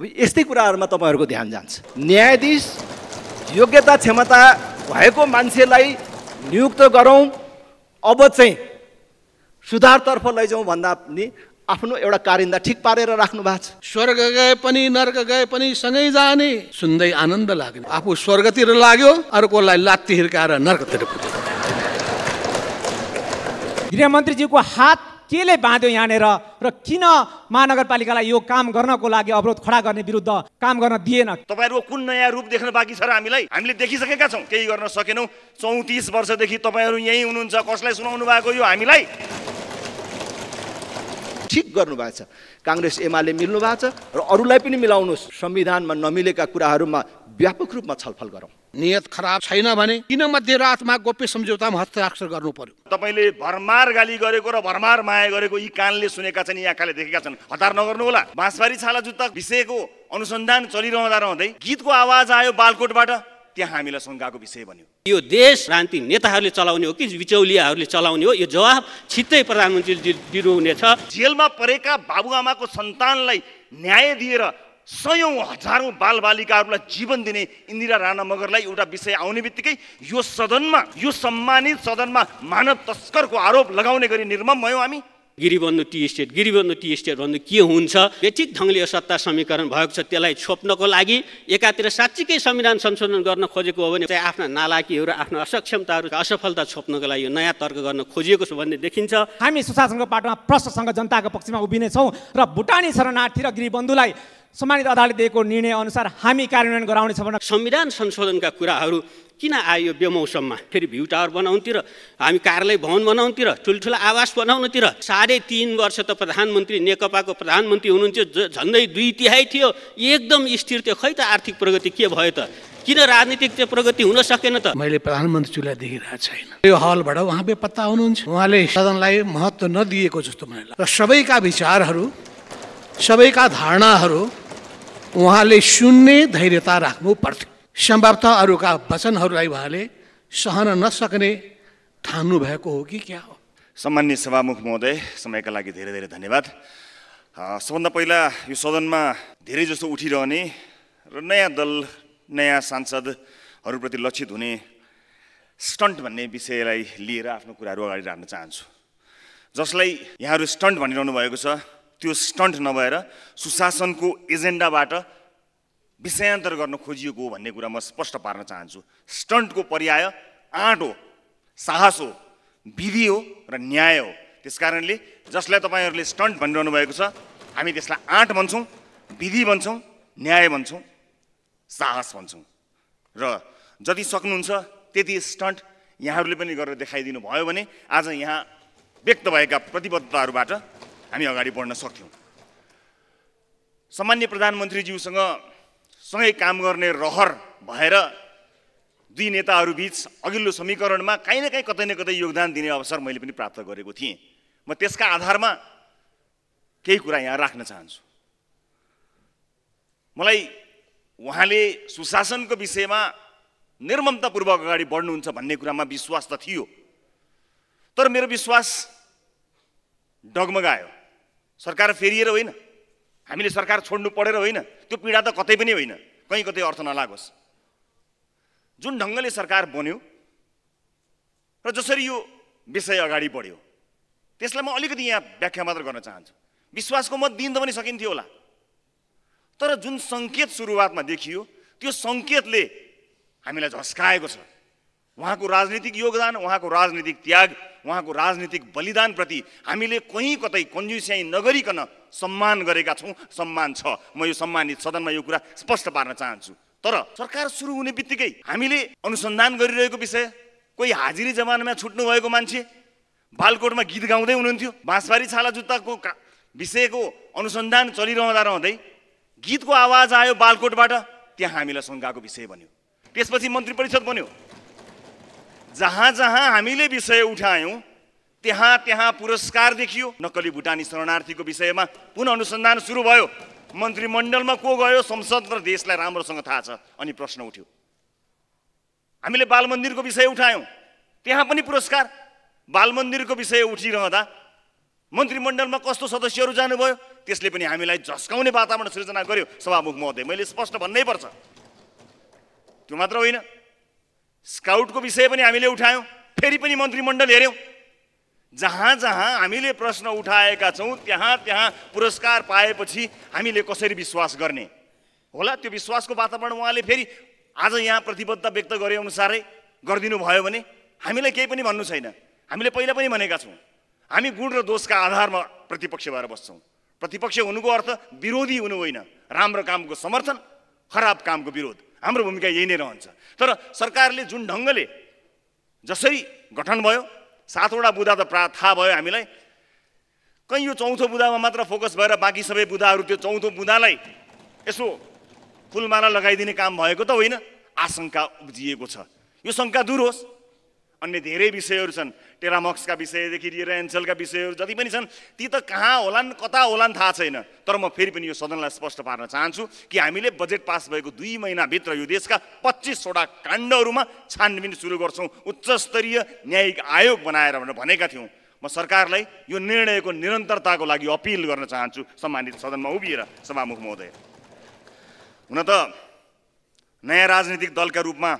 अब यस्तै कुराहरूमा तपाईँहरूको ध्यान जान्छ न्यायाधीश योग्यता क्षमता भएको मान्छेलाई नियुक्त गरौँ अब चाहिँ सुधारतर्फ लैजाउँ भन्दा पनि आफ्नो एउटा कारिन्दा ठिक पारेर राख्नु भएको छ स्वर्ग गए पनि नर्क गए पनि सँगै जाने सुन्दै आनन्द लाग्ने आफू स्वर्गतिर लाग्यो अर्कोलाई लात्ती हिर्काएर नर्कतिर गृहमन्त्रीजीको हात केले बाँध्यो यहाँनिर र किन महानगरपालिकालाई यो काम गर्नको लागि अवरोध खडा गर्ने विरुद्ध काम गर्न दिएन तपाईँहरूको कुन नयाँ रूप देख्न बाँकी छ र हामीलाई हामीले देखिसकेका छौँ केही गर्न सकेनौँ चौतिस वर्षदेखि तपाईँहरू यहीँ हुनुहुन्छ कसलाई सुनाउनु भएको यो हामीलाई ठिक गर्नु भएको छ काङ्ग्रेस एमाले मिल्नु भएको छ र अरूलाई पनि मिलाउनुहोस् संविधानमा नमिलेका कुराहरूमा व्यापक रूपमा छलफल गरौँ नियत खराब छैन भने किन रातमा गोप्य सम्झौतामा हस्ताक्षर गर्नु पर्यो तपाईँले भरमार गाली गरेको र भरमार माया गरेको यी कानले सुनेका छन् यी आँखाले देखेका छन् हतार नगर्नु होला बाँसबारी छाला जुत्ता भिसेको अनुसन्धान चलिरहँदा रहँदै गीतको आवाज आयो बालकोटबाट त्यहाँ हामीलाई शङ्काको विषय भन्यो यो देश क्रान्ति नेताहरूले चलाउने हो कि बिचौलियाहरूले चलाउने हो यो जवाब छिट्टै प्रधानमन्त्रीले दिनुहुनेछ जेलमा परेका बाबुआमाको सन्तानलाई न्याय दिएर सयौँ हजारौँ बालबालिकाहरूलाई जीवन दिने इन्दिरा राणा मगरलाई एउटा विषय आउने बित्तिकै यो सदनमा यो सम्मानित सदनमा मानव तस्करको आरोप लगाउने गरी निर्मम भयौँ हामी Giribandhu tea estate Giribandhu tea estate भन्नु के हुन्छ व्यचिक ढङ्गले यो सत्ता समीकरण भएको छ त्यसलाई छोप्नको लागि एकातिर साँच्चीकै संविधान संशोधन गर्न खोजेको हो भने चाहिँ आफ्ना नालाकीहरू आफ्नो असक्षमताहरू असफलता छोप्नको लागि यो नयाँ तर्क गर्न खोजिएको छ भन्ने देखिन्छ हामी सुशासनको पाटोमा प्रश्नसँग जनताको पक्षमा उभिनेछौँ र भुटानी शरणार्थी र गिरिबन्धुलाई सम्मानित अदालत दिएको निर्णय अनुसार हामी कार्यान्वयन गराउनेछौँ भने संविधान संशोधनका कुराहरू किन आयो बेमौसममा फेरि भ्यू टावर बनाउनुतिर हामी कार्यालय भवन बनाउनुतिर ठुल्ठुला आवास बनाउनुतिर साढे तिन वर्ष त प्रधानमन्त्री नेकपाको प्रधानमन्त्री हुनुहुन्थ्यो झन्डै दुई तिहाई थियो एकदम स्थिर थियो खै त आर्थिक प्रगति के भयो त किन राजनीतिक त्यो प्रगति हुन सकेन त मैले प्रधानमन्त्रीलाई देखिरहेको छैन यो हलबाट उहाँ बेपत्ता हुनुहुन्छ उहाँले सदनलाई महत्त्व नदिएको जस्तो मलाई लाग्छ र सबैका विचारहरू सबैका धारणाहरू उहाँले सुन्ने धैर्यता राख्नु पर्थ्यो सम्भवतः अरूका वचनहरूलाई उहाँले सहन नसक्ने ठान्नु भएको हो कि क्या हो सम्मान्य सभामुख महोदय समयका लागि धेरै धेरै धन्यवाद सबभन्दा पहिला यो सदनमा धेरै जसो उठिरहने र नयाँ दल नयाँ सांसदहरूप्रति लक्षित हुने स्टन्ट भन्ने विषयलाई लिएर आफ्नो कुराहरू अगाडि राख्न चाहन्छु जसलाई यहाँहरू स्टन्ट भनिरहनु भएको छ त्यो स्टन्ट नभएर सुशासनको एजेन्डाबाट विषयान्तर गर्न खोजिएको हो भन्ने कुरा म स्पष्ट पार्न चाहन्छु स्टन्टको पर्याय आँट हो साहस हो विधि हो र न्याय हो त्यस कारणले जसलाई तपाईँहरूले स्टन्ट भनिरहनु भएको छ हामी त्यसलाई आँट भन्छौँ विधि भन्छौँ न्याय भन्छौँ साहस भन्छौँ र जति सक्नुहुन्छ त्यति स्टन्ट यहाँहरूले पनि गरेर देखाइदिनु भयो भने आज यहाँ व्यक्त भएका प्रतिबद्धताहरूबाट हामी अगाडि बढ्न सक्थ्यौँ सामान्य प्रधानमन्त्रीज्यूसँग सँगै काम गर्ने रहर भएर दुई नेताहरूबिच अघिल्लो समीकरणमा काहीँ न काहीँ कतै न कतै योगदान दिने अवसर मैले पनि प्राप्त गरेको थिएँ म त्यसका आधारमा केही कुरा यहाँ राख्न चाहन्छु मलाई उहाँले सुशासनको विषयमा निर्ममतापूर्वक अगाडि बढ्नुहुन्छ भन्ने कुरामा विश्वास त थियो तर मेरो विश्वास डगमगायो सरकार फेरिएर होइन हामीले सरकार छोड्नु परेर होइन त्यो पीडा त कतै पनि होइन कहीँ कतै अर्थ नलागोस् जुन ढङ्गले सरकार बन्यो र जसरी यो विषय अगाडि बढ्यो त्यसलाई म अलिकति यहाँ व्याख्या मात्र गर्न चाहन्छु विश्वासको मत दिन त पनि सकिन्थ्यो होला तर जुन सङ्केत सुरुवातमा देखियो त्यो सङ्केतले हामीलाई झस्काएको छ उहाँको राजनीतिक योगदान उहाँको राजनीतिक त्याग उहाँको राजनीतिक बलिदानप्रति हामीले कहीँ कतै कन्जुस्याई नगरिकन सम्मान गरेका छौँ सम्मान छ म यो सम्मानित सदनमा यो कुरा स्पष्ट पार्न चाहन्छु तर सरकार सुरु हुने बित्तिकै हामीले अनुसन्धान गरिरहेको विषय कोही हाजिरी जमानामा छुट्नु भएको मान्छे बालकोटमा गीत गाउँदै हुनुहुन्थ्यो बाँसबारी छाला जुत्ताको विषयको अनुसन्धान चलिरहँदा रहँदै गीतको आवाज आयो बालकोटबाट त्यहाँ हामीलाई शङ्काको विषय बन्यो त्यसपछि मन्त्री परिषद बन्यो जहाँ जहाँ हामीले विषय उठायौँ त्यहाँ त्यहाँ पुरस्कार देखियो नक्कली भुटानी शरणार्थीको विषयमा पुनः अनुसन्धान सुरु भयो मन्त्रीमण्डलमा को गयो संसद र देशलाई राम्रोसँग थाहा छ अनि प्रश्न उठ्यो हामीले बाल मन्दिरको विषय उठायौँ त्यहाँ पनि पुरस्कार बाल मन्दिरको विषय उठिरहँदा मन्त्रीमण्डलमा कस्तो सदस्यहरू जानुभयो त्यसले पनि हामीलाई झस्काउने वातावरण सृजना गर्यो सभामुख महोदय मैले स्पष्ट भन्नै पर्छ त्यो मात्र होइन स्काउटको विषय पनि हामीले उठायौँ फेरि पनि मन्त्रीमण्डल हेऱ्यौँ जहाँ जहाँ हामीले प्रश्न उठाएका छौँ त्यहाँ त्यहाँ पुरस्कार पाएपछि हामीले कसरी विश्वास गर्ने होला त्यो विश्वासको वातावरण उहाँले फेरि आज यहाँ प्रतिबद्ध व्यक्त गरे अनुसारै गरिदिनु भयो भने हामीलाई केही पनि भन्नु छैन हामीले पहिला पनि भनेका छौँ हामी गुण र दोषका आधारमा प्रतिपक्ष भएर बस्छौँ प्रतिपक्ष हुनुको अर्थ विरोधी हुनु होइन राम्रो कामको समर्थन खराब कामको विरोध हाम्रो भूमिका यही नै रहन्छ तर सरकारले जुन ढङ्गले जसरी गठन भयो सातवटा बुदा त प्रा थाहा भयो हामीलाई कहीँ यो चौथो बुदामा मात्र फोकस भएर बाँकी सबै बुदाहरू त्यो चौथो बुदालाई यसो फुलमाला लगाइदिने काम भएको त होइन आशङ्का उब्जिएको छ यो शङ्का दूर होस् अन्य धेरै विषयहरू छन् टेरामक्सका विषयदेखि लिएर एन्सलका विषयहरू जति पनि छन् ती त कहाँ होलान् कता होलान् थाहा छैन तर म फेरि पनि यो सदनलाई स्पष्ट पार्न चाहन्छु कि हामीले बजेट पास भएको दुई महिनाभित्र यो देशका पच्चिसवटा काण्डहरूमा छानबिन सुरु गर्छौँ उच्चस्तरीय न्यायिक आयोग बनाएर भनेर भनेका थियौँ म सरकारलाई यो निर्णयको निरन्तरताको लागि अपिल गर्न चाहन्छु सम्मानित सदनमा उभिएर सभामुख महोदय हुन त नयाँ राजनीतिक दलका रूपमा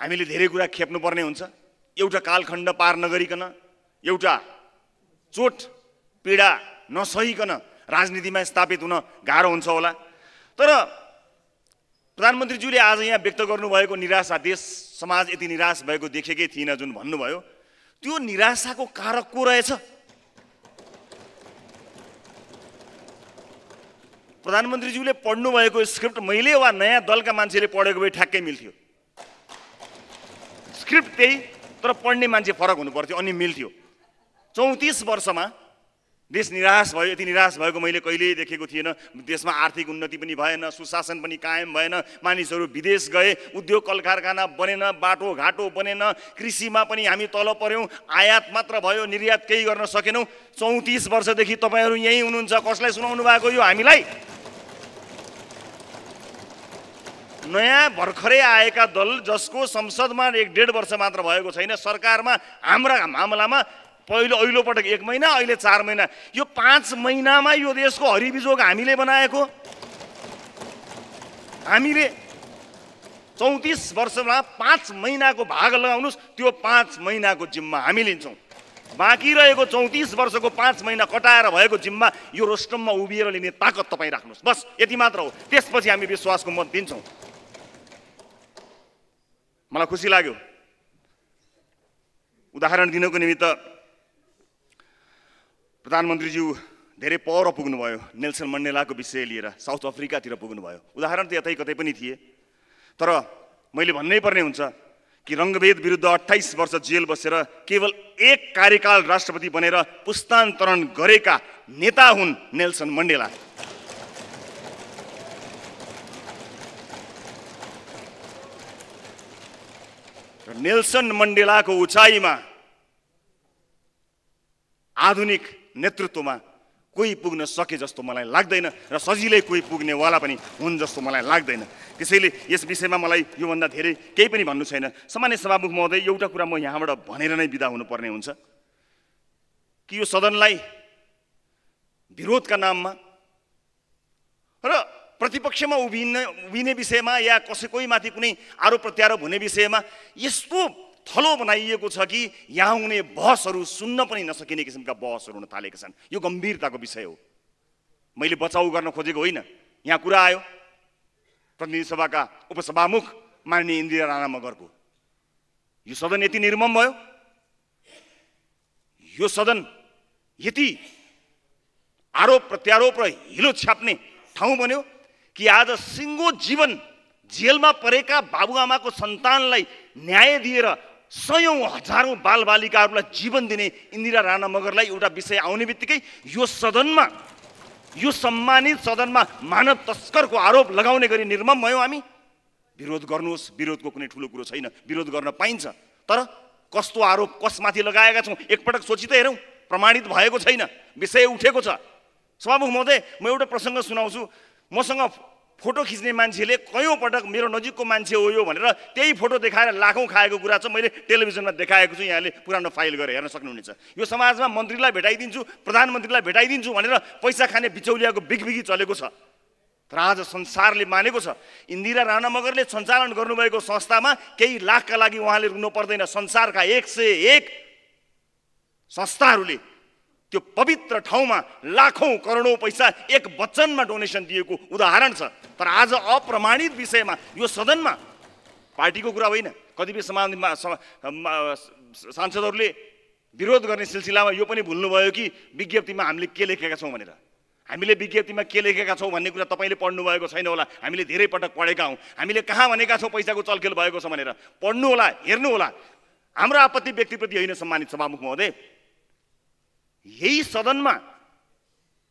हामीले धेरै कुरा खेप्नुपर्ने हुन्छ एउटा कालखण्ड पार नगरिकन एउटा चोट पीडा नसहिकन राजनीतिमा स्थापित हुन गाह्रो हुन्छ होला तर प्रधानमन्त्रीज्यूले आज यहाँ व्यक्त गर्नुभएको निराशा देश समाज यति निराश भएको देखेकै थिइनँ जुन भन्नुभयो त्यो निराशाको कारक को रहेछ प्रधानमन्त्रीज्यूले पढ्नुभएको स्क्रिप्ट मैले वा नयाँ दलका मान्छेले पढेको भए ठ्याक्कै मिल्थ्यो स्क्रिप्ट त्यही तर पढ्ने मान्छे फरक हुनुपर्थ्यो अनि मिल्थ्यो चौतिस वर्षमा देश निराश भयो यति निराश भएको मैले कहिल्यै देखेको थिएन देशमा आर्थिक उन्नति पनि भएन सुशासन पनि कायम भएन मानिसहरू विदेश गए उद्योग कल कारखाना बनेन बाटोघाटो बनेन कृषिमा पनि हामी तल पऱ्यौँ आयात मात्र भयो निर्यात केही गर्न सकेनौँ चौतिस वर्षदेखि तपाईँहरू यहीँ हुनुहुन्छ कसलाई सुनाउनु भएको यो हामीलाई नयाँ भर्खरै आएका दल जसको संसदमा एक डेढ वर्ष मात्र भएको छैन सरकारमा हाम्रा मामलामा पहिलो अहिलोपटक एक महिना अहिले चार महिना यो पाँच महिनामा यो देशको हरिबिजोग हामीले बनाएको हामीले चौतिस वर्षमा पाँच महिनाको भाग लगाउनुहोस् त्यो पाँच महिनाको जिम्मा हामी लिन्छौँ बाँकी रहेको चौतिस वर्षको पाँच महिना कटाएर भएको जिम्मा यो रोस्टममा उभिएर लिने ताकत तपाईँ राख्नुहोस् बस यति मात्र हो त्यसपछि हामी विश्वासको मत दिन्छौँ मलाई खुसी लाग्यो उदाहरण दिनको निमित्त प्रधानमन्त्रीज्यू धेरै पर पुग्नुभयो नेल्सन मण्डेलाको विषय लिएर साउथ अफ्रिकातिर पुग्नुभयो उदाहरण त यतै कतै पनि थिए तर मैले भन्नै पर्ने हुन्छ कि रङ्गभेद विरुद्ध अठाइस वर्ष जेल बसेर केवल एक कार्यकाल राष्ट्रपति बनेर पुस्तान्तरण गरेका नेता हुन् नेल्सन मण्डेला नेल्सन मण्डेलाको उचाइमा आधुनिक नेतृत्वमा कोही पुग्न सके जस्तो मलाई लाग्दैन र सजिलै कोही पुग्नेवाला पनि हुन् जस्तो मलाई लाग्दैन त्यसैले यस विषयमा मलाई योभन्दा धेरै केही पनि भन्नु छैन सामान्य सभामुख महोदय एउटा कुरा म यहाँबाट भनेर नै विदा हुनुपर्ने हुन्छ कि यो सदनलाई विरोधका नाममा र प्रतिपक्षमा उभिने उभिने विषयमा या माथि कुनै आरोप प्रत्यारोप हुने विषयमा यस्तो थलो बनाइएको छ कि यहाँ हुने बहसहरू सुन्न पनि नसकिने किसिमका बहसहरू हुन थालेका छन् यो गम्भीरताको विषय हो मैले बचाउ गर्न खोजेको होइन यहाँ कुरा आयो प्रतिनिधि सभाका उपसभामुख माननीय इन्दिरा राणा मगरको यो सदन यति निर्मम भयो यो सदन यति आरोप प्रत्यारोप र हिलो छ्याप्ने ठाउँ बन्यो कि आज सिङ्गो जीवन जेलमा परेका बाबुआमाको सन्तानलाई न्याय दिएर सयौँ हजारौँ बालबालिकाहरूलाई जीवन दिने इन्दिरा राणा मगरलाई एउटा विषय आउने बित्तिकै यो सदनमा यो सम्मानित सदनमा मानव तस्करको आरोप लगाउने गरी निर्मम भयो हामी विरोध गर्नुहोस् विरोधको कुनै ठुलो कुरो छैन विरोध गर्न पाइन्छ तर कस्तो आरोप कसमाथि लगाएका छौँ एकपटक सोची त हेरौँ प्रमाणित भएको छैन विषय उठेको छ सभामुख महोदय म एउटा प्रसङ्ग सुनाउँछु मसँग फोटो खिच्ने मान्छेले कयौँ पटक मेरो नजिकको मान्छे हो यो भनेर त्यही फोटो देखाएर लाखौँ खाएको कुरा चाहिँ मैले टेलिभिजनमा देखाएको छु यहाँले पुरानो फाइल गरेर हेर्न सक्नुहुनेछ यो समाजमा मन्त्रीलाई भेटाइदिन्छु प्रधानमन्त्रीलाई भेटाइदिन्छु भनेर पैसा खाने बिचौलियाको बिगबिगी चलेको छ तर आज संसारले मानेको छ इन्दिरा राणा मगरले सञ्चालन गर्नुभएको संस्थामा केही लाखका लागि उहाँले रुनु पर्दैन संसारका एक सय एक संस्थाहरूले त्यो पवित्र ठाउँमा लाखौँ करोडौँ पैसा एक वचनमा डोनेसन दिएको उदाहरण छ तर आज अप्रमाणित विषयमा यो सदनमा पार्टीको कुरा होइन कतिपय समाजमा सांसदहरूले विरोध गर्ने सिलसिलामा यो पनि भुल्नुभयो कि विज्ञप्तिमा हामीले के लेखेका छौँ भनेर हामीले विज्ञप्तिमा के लेखेका छौँ भन्ने कुरा तपाईँले पढ्नुभएको छैन होला हामीले धेरै पटक पढेका हौँ हामीले कहाँ भनेका छौँ पैसाको चलखेल भएको छ भनेर पढ्नु होला हेर्नु होला हाम्रो आपत्ति व्यक्तिप्रति होइन सम्मानित सभामुख महोदय यही सदनमा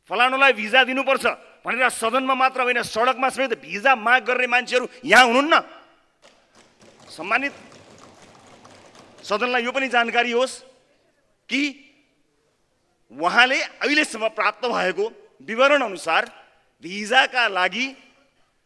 फलानुलाई भिजा दिनुपर्छ भनेर सदनमा मात्र होइन सडकमा समेत भिजा माग गर्ने मान्छेहरू यहाँ हुनुहुन्न सम्मानित सदनलाई यो पनि जानकारी होस् कि उहाँले अहिलेसम्म प्राप्त भएको विवरण अनुसार भिजाका लागि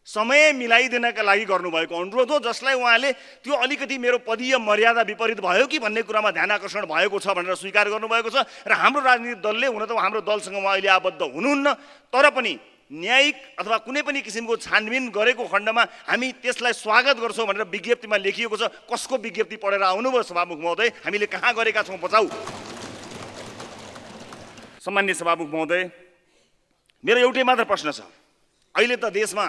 समय मिलाइदिनका लागि गर्नुभएको अनुरोध हो जसलाई उहाँले त्यो अलिकति मेरो पदीय मर्यादा विपरीत भयो कि भन्ने कुरामा ध्यान आकर्षण भएको छ भनेर स्वीकार गर्नुभएको छ र हाम्रो राजनीतिक दलले हुन त हाम्रो दलसँग उहाँ अहिले आबद्ध हुनुहुन्न तर पनि न्यायिक अथवा कुनै पनि किसिमको छानबिन गरेको खण्डमा हामी त्यसलाई स्वागत गर्छौँ भनेर विज्ञप्तिमा लेखिएको छ कसको विज्ञप्ति पढेर आउनुभयो सभामुख महोदय हामीले कहाँ गरेका छौँ बचाउ सम्मान्य सभामुख महोदय मेरो एउटै मात्र प्रश्न छ अहिले त देशमा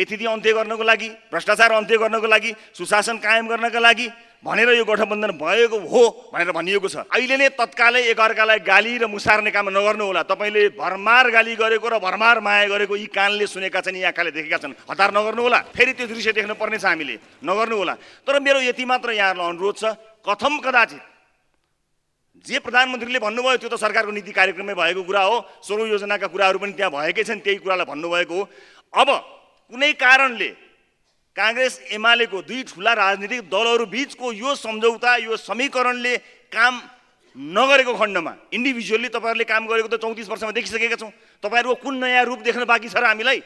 व्यतिथि अन्त्य गर्नको लागि भ्रष्टाचार अन्त्य गर्नको लागि सुशासन कायम गर्नका लागि भनेर यो गठबन्धन भएको हो भनेर भनिएको छ अहिले नै तत्कालै एकअर्कालाई गाली र मुसार्ने काम नगर्नु होला तपाईँले भरमार गाली गरेको र भरमार माया गरेको यी कानले सुनेका छन् यी आँखाले देखेका छन् हतार नगर्नु होला फेरि त्यो दृश्य देख्नु पर्नेछ हामीले नगर्नु होला तर मेरो यति मात्र यहाँहरूलाई अनुरोध छ कथम कदाचित जे प्रधानमन्त्रीले भन्नुभयो त्यो त सरकारको नीति कार्यक्रममै भएको कुरा हो सोह्रौँ योजनाका कुराहरू पनि त्यहाँ भएकै छन् त्यही कुरालाई भन्नुभएको हो अब कुनै कारणले काङ्ग्रेस एमालेको दुई ठुला राजनीतिक दलहरू बिचको यो सम्झौता यो समीकरणले काम नगरेको खण्डमा इन्डिभिजुअल्ली तपाईँहरूले काम गरेको त चौतिस वर्षमा देखिसकेका छौँ तपाईँहरूको कुन नयाँ रूप देख्न बाँकी छ र हामीलाई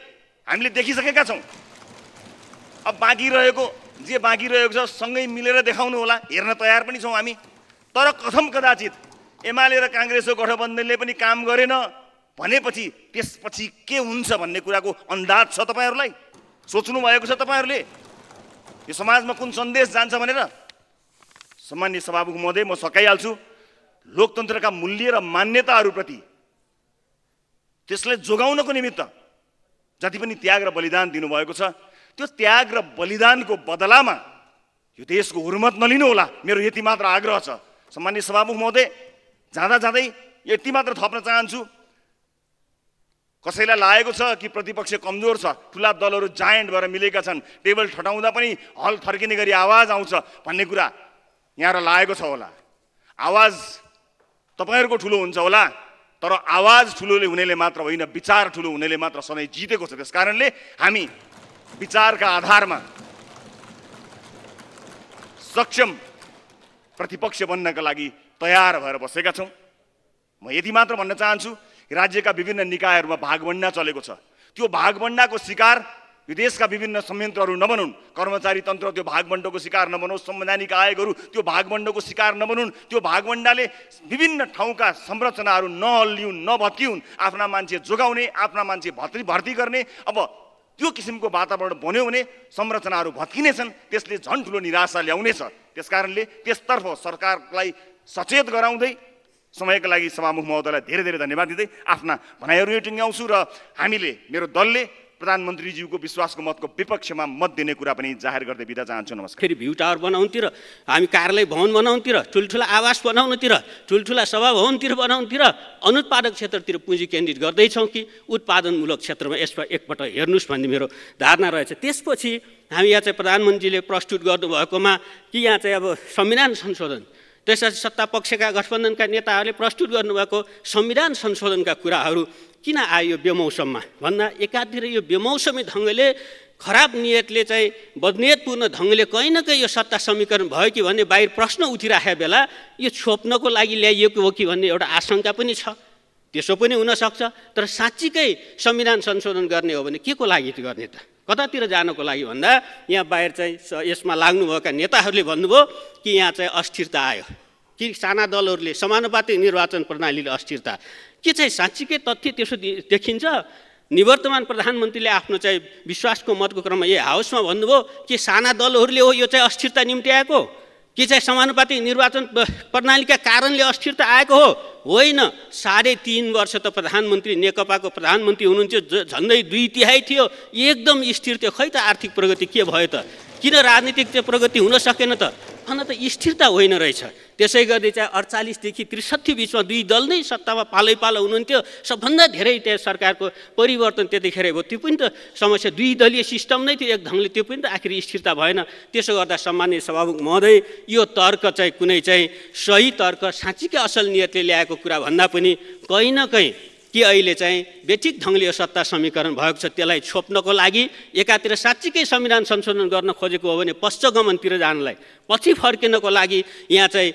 हामीले देखिसकेका छौँ अब बाँकी रहेको जे बाँकी रहेको छ सँगै मिलेर देखाउनु होला हेर्न तयार पनि छौँ हामी तर कथम कदाचित एमाले र काङ्ग्रेसको गठबन्धनले पनि काम गरेन भनेपछि त्यसपछि के हुन्छ भन्ने कुराको अन्दाज छ तपाईँहरूलाई सोच्नु भएको छ तपाईँहरूले यो समाजमा कुन सन्देश जान्छ भनेर सामान्य सभामुख महोदय म सकाइहाल्छु लोकतन्त्रका मूल्य र मान्यताहरूप्रति त्यसलाई जोगाउनको निमित्त जति पनि त्याग र बलिदान दिनुभएको छ त्यो त्याग र बलिदानको बदलामा यो देशको हुर्मत नलिनु होला मेरो यति मात्र आग्रह छ सामान्य सभामुख महोदय जाँदा जाँदै यति मात्र थप्न चाहन्छु कसैलाई लागेको छ कि प्रतिपक्ष कमजोर छ ठुला दलहरू जायन्ट भएर मिलेका छन् टेबल ठटाउँदा पनि हल थर्किने गरी आवाज आउँछ भन्ने कुरा यहाँलाई लागेको छ होला आवाज तपाईँहरूको ठुलो हुन्छ होला तर आवाज ठुलोले हुनेले मात्र होइन विचार ठुलो हुनेले मात्र सधैँ जितेको छ त्यस कारणले हामी विचारका आधारमा सक्षम प्रतिपक्ष बन्नका लागि तयार भएर बसेका छौँ म यति मात्र भन्न चाहन्छु राज्यका विभिन्न निकायहरूमा भागभन्डा चलेको छ त्यो भागभन्डाको शिकार देशका विभिन्न संयन्त्रहरू नबनुन् कर्मचारी तन्त्र त्यो भागमण्डको शिकार नबनोस् संवैधानिक आयोगहरू त्यो भागभण्डको शिकार नबनुन् त्यो भागबण्डाले विभिन्न ठाउँका संरचनाहरू नहल्लिउन् नभत्किउन् आफ्ना मान्छे जोगाउने आफ्ना मान्छे भर्ति भर्ती गर्ने अब त्यो किसिमको वातावरण बन्यो भने संरचनाहरू भत्किनेछन् त्यसले झन् ठुलो निराशा ल्याउनेछ त्यसकारणले त्यसतर्फ सरकारलाई सचेत गराउँदै समयको लागि सभामुख महोदयलाई धेरै धेरै धन्यवाद दिँदै आफ्ना भनाइहरू यो टुङ्ग्याउँछु र हामीले मेरो दलले प्रधानमन्त्रीज्यूको विश्वासको मतको विपक्षमा मत दिने कुरा पनि जाहेर गर्दै बिदा चाहन्छु नमस्कार फेरि भ्यू टावर बनाउनुतिर हामी कार्यालय भवन बनाउनुतिर ठुल्ठुला आवास बनाउनुतिर ठुल्ठुला सभा भवनतिर बनाउनतिर अनुत्पादक क्षेत्रतिर पुँजी केन्द्रित गर्दैछौँ कि उत्पादनमूलक क्षेत्रमा यसमा एकपल्ट हेर्नुहोस् भन्ने मेरो धारणा रहेछ त्यसपछि हामी यहाँ चाहिँ प्रधानमन्त्रीले प्रस्तुत गर्नुभएकोमा कि यहाँ चाहिँ अब संविधान संशोधन त्यसपछि पक्षका गठबन्धनका नेताहरूले प्रस्तुत गर्नुभएको संविधान संशोधनका कुराहरू किन आयो बेमौसममा भन्दा एकातिर यो बेमौसमी ढङ्गले खराब नियतले चाहिँ बदनियतपूर्ण ढङ्गले कहीँ न कहीँ यो सत्ता समीकरण भयो कि भन्ने बाहिर प्रश्न उठिराखेको बेला यो छोप्नको लागि ल्याइएको हो कि भन्ने एउटा आशंका पनि छ त्यसो पनि हुनसक्छ तर साँच्चीकै संविधान संशोधन गर्ने हो भने के को लागि गर्ने त कतातिर जानको लागि भन्दा यहाँ बाहिर चाहिँ यसमा लाग्नुभएका नेताहरूले भन्नुभयो कि यहाँ चाहिँ अस्थिरता आयो कि साना दलहरूले समानुपातिक निर्वाचन प्रणालीले अस्थिरता के चाहिँ साँच्चीकै तथ्य त्यसो देखिन्छ निवर्तमान प्रधानमन्त्रीले आफ्नो चाहिँ विश्वासको मतको क्रममा यही हाउसमा भन्नुभयो कि साना दलहरूले हो यो चाहिँ अस्थिरता निम्ति आएको के चाहिँ समानुपातिक निर्वाचन प्रणालीका कारणले अस्थिरता आएको हो होइन साढे तिन वर्ष त प्रधानमन्त्री नेकपाको प्रधानमन्त्री हुनुहुन्थ्यो झन्डै दुई तिहाई थियो एकदम स्थिर थियो खै त आर्थिक प्रगति के भयो त किन राजनीतिक त्यो प्रगति हुन सकेन त त स्थिरता होइन रहेछ त्यसै गरी चाहिँ अडचालिसदेखि त्रिसठी बिचमा दुई दल नै सत्तामा पालै पालो हुनुहुन्थ्यो सबभन्दा धेरै त्यहाँ सरकारको परिवर्तन त्यतिखेर भयो त्यो पनि त समस्या दुई दलीय सिस्टम नै थियो एक ढङ्गले त्यो पनि त आखिर स्थिरता भएन त्यसो गर्दा सामान्य सभामुख महोदय यो तर्क चाहिँ कुनै चाहिँ सही तर्क साँच्चीकै असल नियतले ल्याएको कुरा भन्दा पनि कहीँ न कहीँ कि अहिले चाहिँ व्यथित ढङ्गले यो सत्ता समीकरण भएको छ त्यसलाई छोप्नको लागि एकातिर साँच्चीकै संविधान संशोधन गर्न खोजेको हो भने पश्चगमनतिर जानलाई पछि फर्किनको लागि यहाँ चाहिँ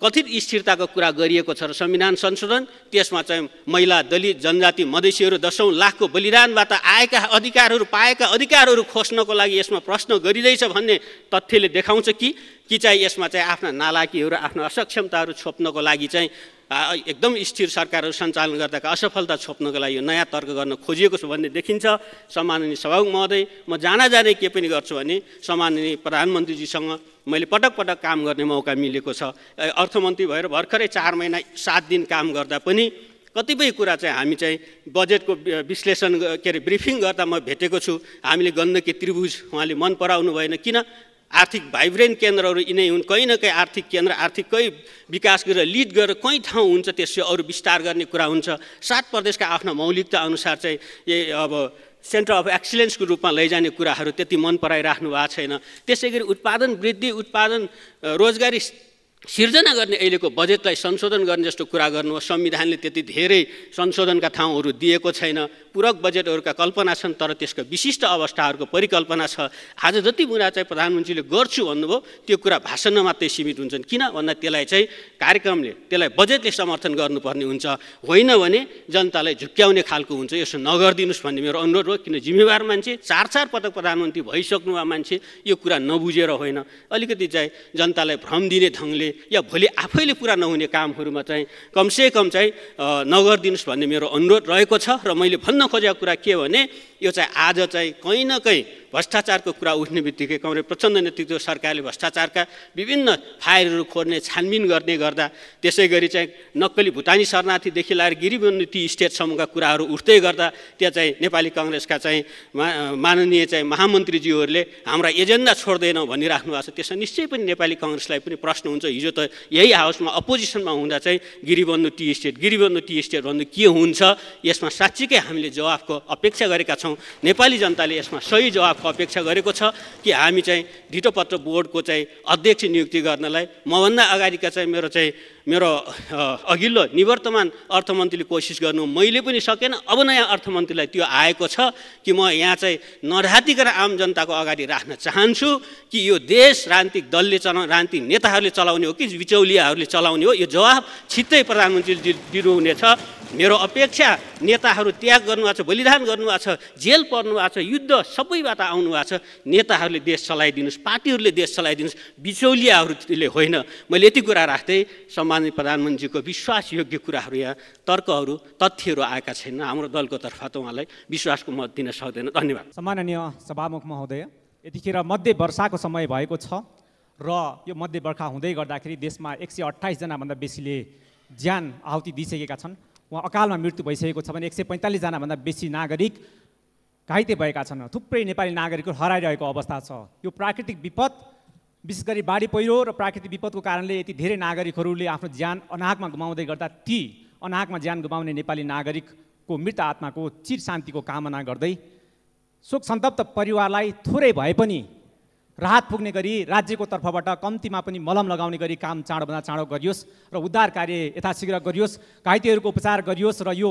कथित स्थिरताको कुरा गरिएको छ र संविधान संशोधन त्यसमा चाहिँ महिला दलित जनजाति मधेसीहरू दसौँ लाखको बलिदानबाट आएका अधिकारहरू पाएका अधिकारहरू खोज्नको लागि यसमा प्रश्न गरिँदैछ भन्ने तथ्यले देखाउँछ कि कि चाहिँ यसमा चाहिँ आफ्ना नालाकीहरू आफ्नो असक्षमताहरू छोप्नको लागि चाहिँ एकदम स्थिर सरकारहरू सञ्चालन गर्दाका असफलता छोप्नको लागि यो नयाँ तर्क गर्न खोजिएको छ भन्ने देखिन्छ सम्माननीय सभामुख महोदय म जाना जाने के पनि गर्छु भने सम्माननीय प्रधानमन्त्रीजीसँग मैले पटक पटक काम गर्ने मौका मिलेको छ अर्थमन्त्री भएर भर्खरै चार महिना सात दिन काम गर्दा पनि कतिपय कुरा चाहिँ हामी चाहिँ बजेटको विश्लेषण के अरे ब्रिफिङ गर्दा म भेटेको छु हामीले गन्दकी त्रिभुज उहाँले मन पराउनु भएन किन आर्थिक भाइब्रेन्ट केन्द्रहरू यिनै हुन् कहीँ न कहीँ आर्थिक केन्द्र आर्थिककै विकास गरेर लिड गरेर कहीँ ठाउँ हुन्छ त्यसको अरू विस्तार गर्ने कुरा हुन्छ सात प्रदेशका आफ्ना मौलिकता अनुसार चाहिँ ए अब सेन्टर अफ एक्सिलेन्सको रूपमा लैजाने कुराहरू त्यति मन पराइराख्नु भएको छैन त्यसै गरी उत्पादन वृद्धि उत्पादन रोजगारी सिर्जना गर्ने अहिलेको बजेटलाई संशोधन गर्ने जस्तो कुरा गर्नु संविधानले त्यति धेरै संशोधनका ठाउँहरू दिएको छैन पूरक बजेटहरूका कल्पना छन् तर त्यसको विशिष्ट अवस्थाहरूको परिकल्पना छ आज जति कुरा चाहिँ प्रधानमन्त्रीले गर्छु भन्नुभयो त्यो कुरा भाषणमा मात्रै सीमित हुन्छन् किन भन्दा त्यसलाई चाहिँ कार्यक्रमले त्यसलाई बजेटले समर्थन गर्नुपर्ने हुन्छ होइन भने जनतालाई झुक्क्याउने खालको हुन्छ यसो नगरिदिनुहोस् भन्ने मेरो अनुरोध हो किन जिम्मेवार मान्छे चार चार पटक प्रधानमन्त्री भइसक्नुभएको मान्छे यो कुरा नबुझेर होइन अलिकति चाहिँ जनतालाई भ्रम दिने ढङ्गले या भोलि आफैले पुरा नहुने कामहरूमा चाहिँ कमसेकम चाहिँ नगरिदिनुहोस् भन्ने मेरो अनुरोध रहेको छ र मैले भन्न खोजेको कुरा के भने यो चाहिँ आज चाहिँ कहीँ न कहीँ भ्रष्टाचारको कुरा उठ्ने बित्तिकै कङ्ग्रेस प्रचण्ड नेतृत्व सरकारले भ्रष्टाचारका विभिन्न फाइलहरू खोज्ने छानबिन गर्ने गर्दा त्यसै गरी चाहिँ नक्कली भुटानी शरणार्थीदेखि लगाएर गिरिबन्ती स्टेटसम्मका कुराहरू उठ्दै गर्दा त्यहाँ चाहिँ नेपाली कङ्ग्रेसका चाहिँ माननीय चाहिँ महामन्त्रीज्यूहरूले हाम्रा एजेन्डा छोड्दैनौँ भनिराख्नु भएको छ त्यसमा निश्चय पनि नेपाली कङ्ग्रेसलाई पनि प्रश्न हुन्छ हिजो त यही हाउसमा अपोजिसनमा हुँदा चाहिँ Giribandhu tea estate Giribandhu tea estate भन्नु के हुन्छ यसमा साँच्चीकै हामीले जवाफको अपेक्षा गरेका छौँ नेपाली जनताले यसमा सही जवाफको अपेक्षा गरेको छ कि हामी चाहिँ ढिटोपत्र बोर्डको चाहिँ अध्यक्ष नियुक्ति गर्नलाई मभन्दा अगाडिका चाहिँ मेरो चाहिँ मेरो अघिल्लो निवर्तमान अर्थमन्त्रीले कोसिस गर्नु मैले पनि सकेन अब नयाँ अर्थमन्त्रीलाई त्यो आएको छ कि म यहाँ चाहिँ नरातिकन आम जनताको अगाडि राख्न चाहन्छु कि यो देश राजनीतिक दलले चला राजनीतिक नेताहरूले चलाउने हो कि बिचौलियाहरूले चलाउने हो यो जवाब छिट्टै प्रधानमन्त्रीले दिनुहुनेछ मेरो अपेक्षा नेताहरू त्याग गर्नुभएको छ बलिदान गर्नुभएको छ जेल पर्नु भएको छ युद्ध सबैबाट आउनु भएको छ नेताहरूले देश चलाइदिनुहोस् पार्टीहरूले देश चलाइदिनुहोस् बिचौलियाहरूले होइन मैले यति कुरा राख्दै सम्मान माननीय प्रधानमन्त्रीको विश्वासयोग्य कुराहरू या तर्कहरू तथ्यहरू आएका छैन हाम्रो दलको तर्फ त उहाँलाई विश्वासको मत दिन सक्दैन धन्यवाद सम्माननीय सभामुख महोदय यतिखेर मध्य वर्षाको समय भएको छ र यो मध्य वर्षा हुँदै गर्दाखेरि देशमा एक सय अठाइसजनाभन्दा बेसीले ज्यान आहुति दिइसकेका छन् उहाँ अकालमा मृत्यु भइसकेको छ भने एक सय पैँतालिसजनाभन्दा बेसी नागरिक घाइते भएका छन् थुप्रै नेपाली नागरिकहरू हराइरहेको अवस्था छ यो प्राकृतिक विपद विशेष गरी बाढी पहिरो र प्राकृतिक विपदको कारणले यति धेरै नागरिकहरूले आफ्नो ज्यान अनाहकमा गुमाउँदै गर्दा ती अनाहकमा ज्यान गुमाउने नेपाली नागरिकको मृत आत्माको चिर शान्तिको कामना गर्दै शोक सन्तप्त परिवारलाई थोरै भए पनि राहत पुग्ने गरी राज्यको तर्फबाट कम्तीमा पनि मलम लगाउने गरी काम चाँडोभन्दा चाँडो गरियोस् र उद्धार कार्य यथाशीघ्र गरियोस् घाइतेहरूको उपचार गरियोस् र यो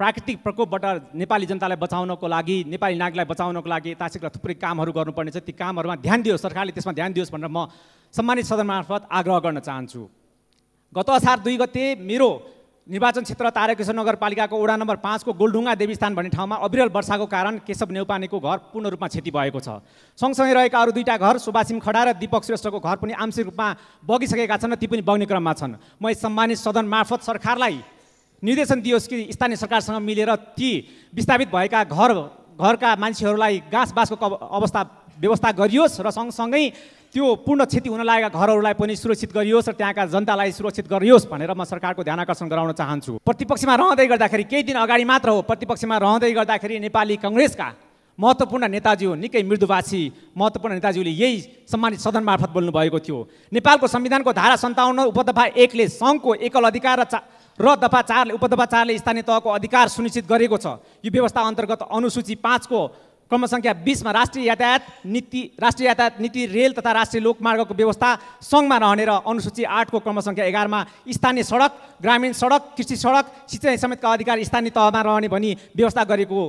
प्राकृतिक प्रकोपबाट नेपाली जनतालाई बचाउनको लागि नेपाली नागरिकलाई बचाउनको लागि यथाशीघ्र थुप्रै कामहरू गर्नुपर्नेछ ती कामहरूमा ध्यान दियोस् सरकारले त्यसमा ध्यान दियोस् भनेर म सम्मानित सदनमार्फत आग्रह गर्न चाहन्छु गत असार दुई गते मेरो निर्वाचन क्षेत्र तारकेश्वर नगरपालिकाको वडा नम्बर पाँचको गोलढुङ्गा देवीस्थान भन्ने ठाउँमा अविरल वर्षाको कारण केशव नेउपानेको घर पूर्ण रूपमा क्षति भएको छ सँगसँगै रहेका अरू दुईवटा घर सुभाषिम खडा र दीपक श्रेष्ठको घर पनि आंशिक रूपमा बगिसकेका छन् र ती पनि बग्ने क्रममा छन् म यस सम्मानित सदन मार्फत सरकारलाई निर्देशन दियोस् कि स्थानीय सरकारसँग मिलेर ती विस्थापित भएका घर घरका मान्छेहरूलाई बाँसको अवस्था व्यवस्था गरियोस् र सँगसँगै त्यो पूर्ण क्षति हुन लागेका घरहरूलाई पनि सुरक्षित गरियोस् र त्यहाँका जनतालाई सुरक्षित गरियोस् भनेर म सरकारको ध्यान आकर्षण गराउन चाहन्छु प्रतिपक्षमा रहँदै गर्दाखेरि केही दिन अगाडि मात्र हो प्रतिपक्षमा रहँदै गर्दाखेरि नेपाली कङ्ग्रेसका महत्त्वपूर्ण नेताज्यू निकै मृदुवासी महत्त्वपूर्ण नेताजीले यही सम्मानित सदन मार्फत बोल्नुभएको थियो नेपालको संविधानको धारा सन्ताउन्न उपदफा एकले सङ्घको एकल अधिकार र चा र दफा चारले उपदफा चारले स्थानीय तहको अधिकार सुनिश्चित गरेको छ यो व्यवस्था अन्तर्गत अनुसूची पाँचको क्रम सङ्ख्या बिसमा राष्ट्रिय यातायात नीति राष्ट्रिय यातायात नीति रेल तथा राष्ट्रिय लोकमार्गको व्यवस्था सङ्घमा रहने र अनुसूची आठको क्रम सङ्ख्या एघारमा स्थानीय सडक ग्रामीण सडक कृषि सडक सिँचाइ समेतका अधिकार स्थानीय तहमा रहने भनी व्यवस्था गरेको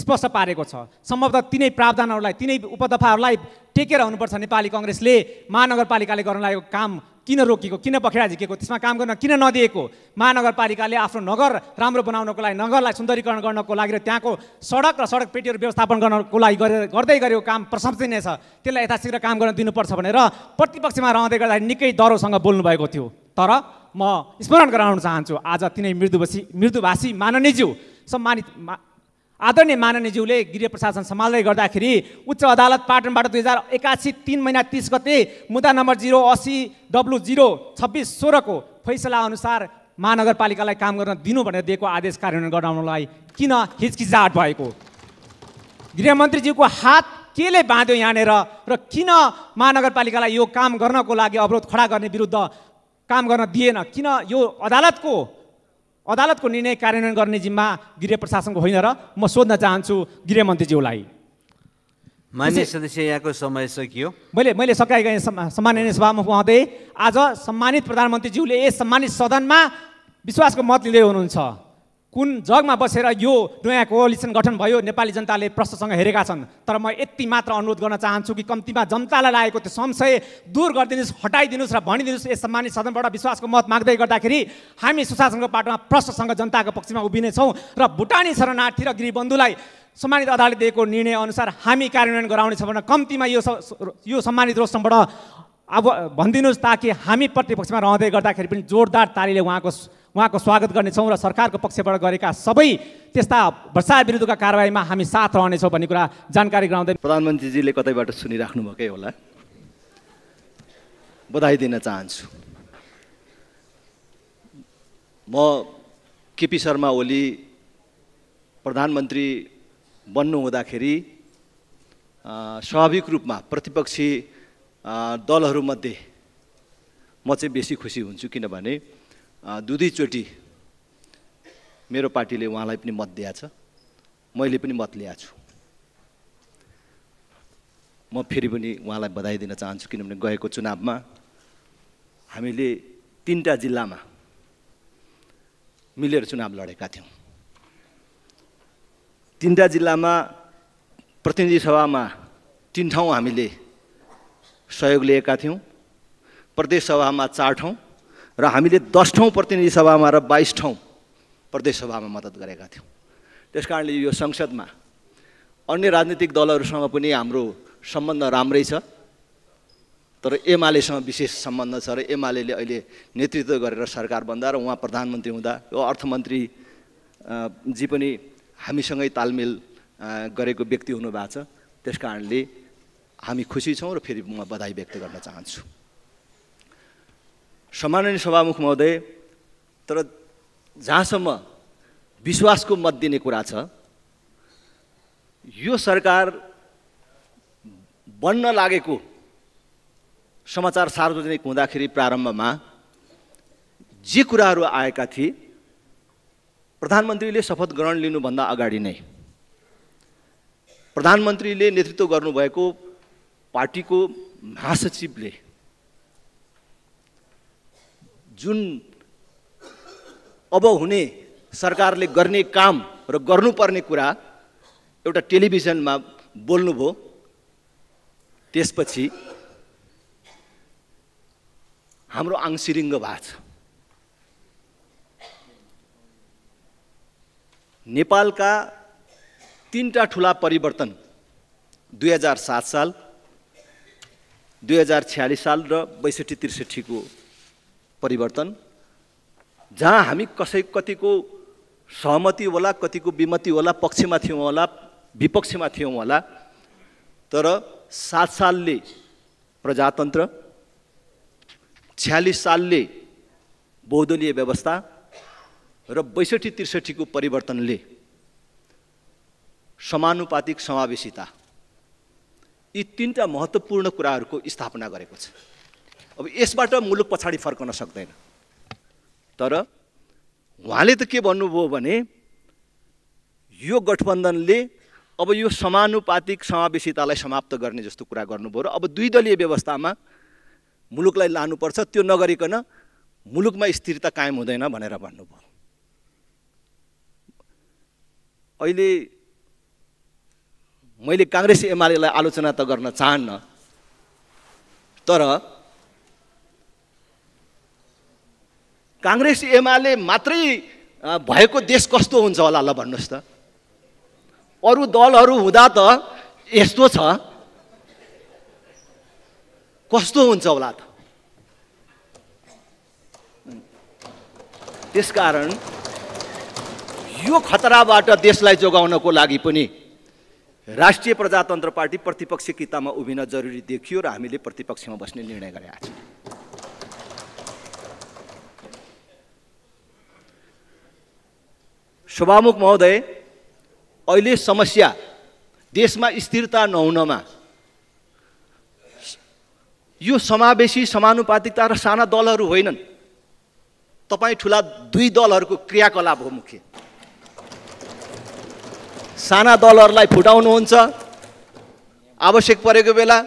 स्पष्ट पारेको छ सम्भवतः तिनै प्रावधानहरूलाई तिनै उपदफाहरूलाई टेकेर हुनुपर्छ नेपाली कङ्ग्रेसले महानगरपालिकाले गर्न लागेको काम किन रोकिएको किन पखेडा झिकेको त्यसमा काम गर्न किन नदिएको महानगरपालिकाले आफ्नो नगर राम्रो बनाउनको लागि नगरलाई सुन्दरीकरण गर्नको लागि र त्यहाँको सडक र सडक पेटीहरू व्यवस्थापन गर्नको लागि गरेर गर्दै गरेको काम प्रशंसनीय छ त्यसलाई यथाशीघ्र काम गर्न दिनुपर्छ भनेर प्रतिपक्षमा रहँदै गर्दाखेरि निकै डरोसँग बोल्नुभएको थियो तर म स्मरण गराउन चाहन्छु आज तिनै मृदुभाषी मृदुभाषी माननीयज्यू सम्मानित मा आदरणीय माननीयज्यूले गृह प्रशासन सम्हाल्दै गर्दाखेरि उच्च अदालत पाटनबाट दुई हजार एकासी तिन महिना तिस गते मुद्दा नम्बर जिरो असी डब्लु जिरो छब्बिस सोह्रको फैसलाअनुसार महानगरपालिकालाई काम गर्न दिनु भनेर दिएको आदेश कार्यान्वयन गराउनलाई किन हिचकिचाहट भएको गृहमन्त्रीज्यूको हात केले बाँध्यो यहाँनिर र किन महानगरपालिकालाई यो काम गर्नको लागि अवरोध खडा गर्ने विरुद्ध काम गर्न दिएन किन यो अदालतको अदालतको निर्णय कार्यान्वयन गर्ने जिम्मा गृह प्रशासनको होइन र म सोध्न चाहन्छु गृहमन्त्रीज्यूलाई मान्य सदस्य यहाँको समय सकियो मैले मैले सकाइ सम्माननीय सभामुख महोदय आज सम्मानित प्रधानमन्त्रीज्यूले यस सम्मानित सदनमा विश्वासको मत लिँदै हुनुहुन्छ कुन जगमा बसेर यो नयाँ कोलिसन गठन भयो नेपाली जनताले प्रश्नसँग हेरेका छन् तर म यति मात्र अनुरोध गर्न चाहन्छु कि कम्तीमा जनतालाई लागेको त्यो संशय दूर गरिदिनुहोस् हटाइदिनुहोस् र भनिदिनुहोस् यस सम्मानित सदनबाट विश्वासको मत माग्दै गर्दाखेरि हामी सुशासनको पाटोमा प्रश्नसँग जनताको पक्षमा उभिनेछौँ र भुटानी शरणार्थी र गृहबन्धुलाई सम्मानित अदालत दिएको निर्णय अनुसार हामी कार्यान्वयन गराउनेछौँ भने कम्तीमा यो यो सम्मानित रोशनबाट अब भनिदिनुहोस् ताकि हामी प्रतिपक्षमा रहँदै गर्दाखेरि पनि जोरदार तालीले उहाँको उहाँको स्वागत गर्नेछौँ र सरकारको पक्षबाट गरेका सबै त्यस्ता भ्रष्टाचार विरुद्धका कारवाहीमा हामी साथ रहनेछौँ भन्ने कुरा जानकारी गराउँदै प्रधानमन्त्रीजीले कतैबाट सुनिराख्नुभएकै होला बधाई दिन चाहन्छु म केपी शर्मा ओली प्रधानमन्त्री बन्नु हुँदाखेरि स्वाभाविक रूपमा प्रतिपक्षी दलहरूमध्ये म चाहिँ बेसी खुसी हुन्छु किनभने दुई दुईचोटि मेरो पार्टीले उहाँलाई पनि मत दिएको छ मैले पनि मत ल्याएको छु म फेरि पनि उहाँलाई बधाई दिन चाहन्छु किनभने गएको चुनावमा हामीले तिनवटा जिल्लामा मिलेर चुनाव लडेका थियौँ तिनवटा जिल्लामा प्रतिनिधि सभामा तिन ठाउँ हामीले सहयोग लिएका थियौँ प्रदेश सभामा चार ठाउँ र हामीले दस ठाउँ प्रतिनिधि सभामा र बाइस ठाउँ प्रदेश सभामा मद्दत गरेका थियौँ त्यस कारणले यो संसदमा अन्य राजनीतिक दलहरूसँग पनि हाम्रो सम्बन्ध राम्रै छ तर एमालेसँग विशेष सम्बन्ध छ र एमाले अहिले नेतृत्व गरेर सरकार बन्दा र उहाँ प्रधानमन्त्री हुँदा यो जी पनि हामीसँगै तालमेल गरेको व्यक्ति हुनुभएको छ त्यस कारणले हामी खुसी छौँ र फेरि म बधाई व्यक्त गर्न चाहन्छु सम्माननीय सभामुख महोदय तर जहाँसम्म विश्वासको मत दिने कुरा छ यो सरकार बन्न लागेको समाचार सार्वजनिक हुँदाखेरि प्रारम्भमा जे कुराहरू आएका थिए प्रधानमन्त्रीले शपथ ग्रहण लिनुभन्दा अगाडि नै प्रधानमन्त्रीले नेतृत्व गर्नुभएको पार्टीको महासचिवले जुन अब हुने सरकारले गर्ने काम र गर्नुपर्ने कुरा एउटा टेलिभिजनमा बोल्नुभयो त्यसपछि हाम्रो आङसिरिङ्ग भएको छ नेपालका तिनवटा ठुला परिवर्तन दुई हजार सात साल दुई हजार छ्यालिस साल र बैसठी त्रिसठीको परिवर्तन जहाँ हामी कसै कतिको सहमति होला कतिको विमति होला पक्षमा थियौँ होला विपक्षमा थियौँ होला तर सात सालले प्रजातन्त्र छ्यालिस सालले बहुदलीय व्यवस्था र बैसठी त्रिसठीको परिवर्तनले समानुपातिक समावेशिता यी तिनवटा महत्त्वपूर्ण कुराहरूको स्थापना गरेको छ अब यसबाट मुलुक पछाडि फर्कन सक्दैन तर उहाँले त के भन्नुभयो भने यो गठबन्धनले अब यो समानुपातिक समावेशितालाई समाप्त गर्ने जस्तो कुरा गर्नुभयो र अब दुई दलीय व्यवस्थामा मुलुकलाई लानुपर्छ त्यो नगरिकन मुलुकमा स्थिरता कायम हुँदैन भनेर भन्नुभयो अहिले मैले काङ्ग्रेस एमालेलाई आलोचना त गर्न चाहन्न तर काङ्ग्रेस एमाले मात्रै भएको देश कस्तो हुन्छ होला ल भन्नुहोस् त अरू दलहरू हुँदा त यस्तो छ कस्तो हुन्छ होला त त्यसकारण यो खतराबाट देशलाई जोगाउनको लागि पनि राष्ट्रिय प्रजातन्त्र पार्टी कितामा उभिन जरुरी देखियो र हामीले प्रतिपक्षमा बस्ने निर्णय गरेका छौँ शोभामुख महोदय अहिले समस्या देशमा स्थिरता नहुनमा यो समावेशी समानुपातिकता र साना दलहरू होइनन् तपाईँ ठुला दुई दलहरूको क्रियाकलाप हो मुख्य साना दलहरूलाई फुटाउनुहुन्छ आवश्यक परेको बेला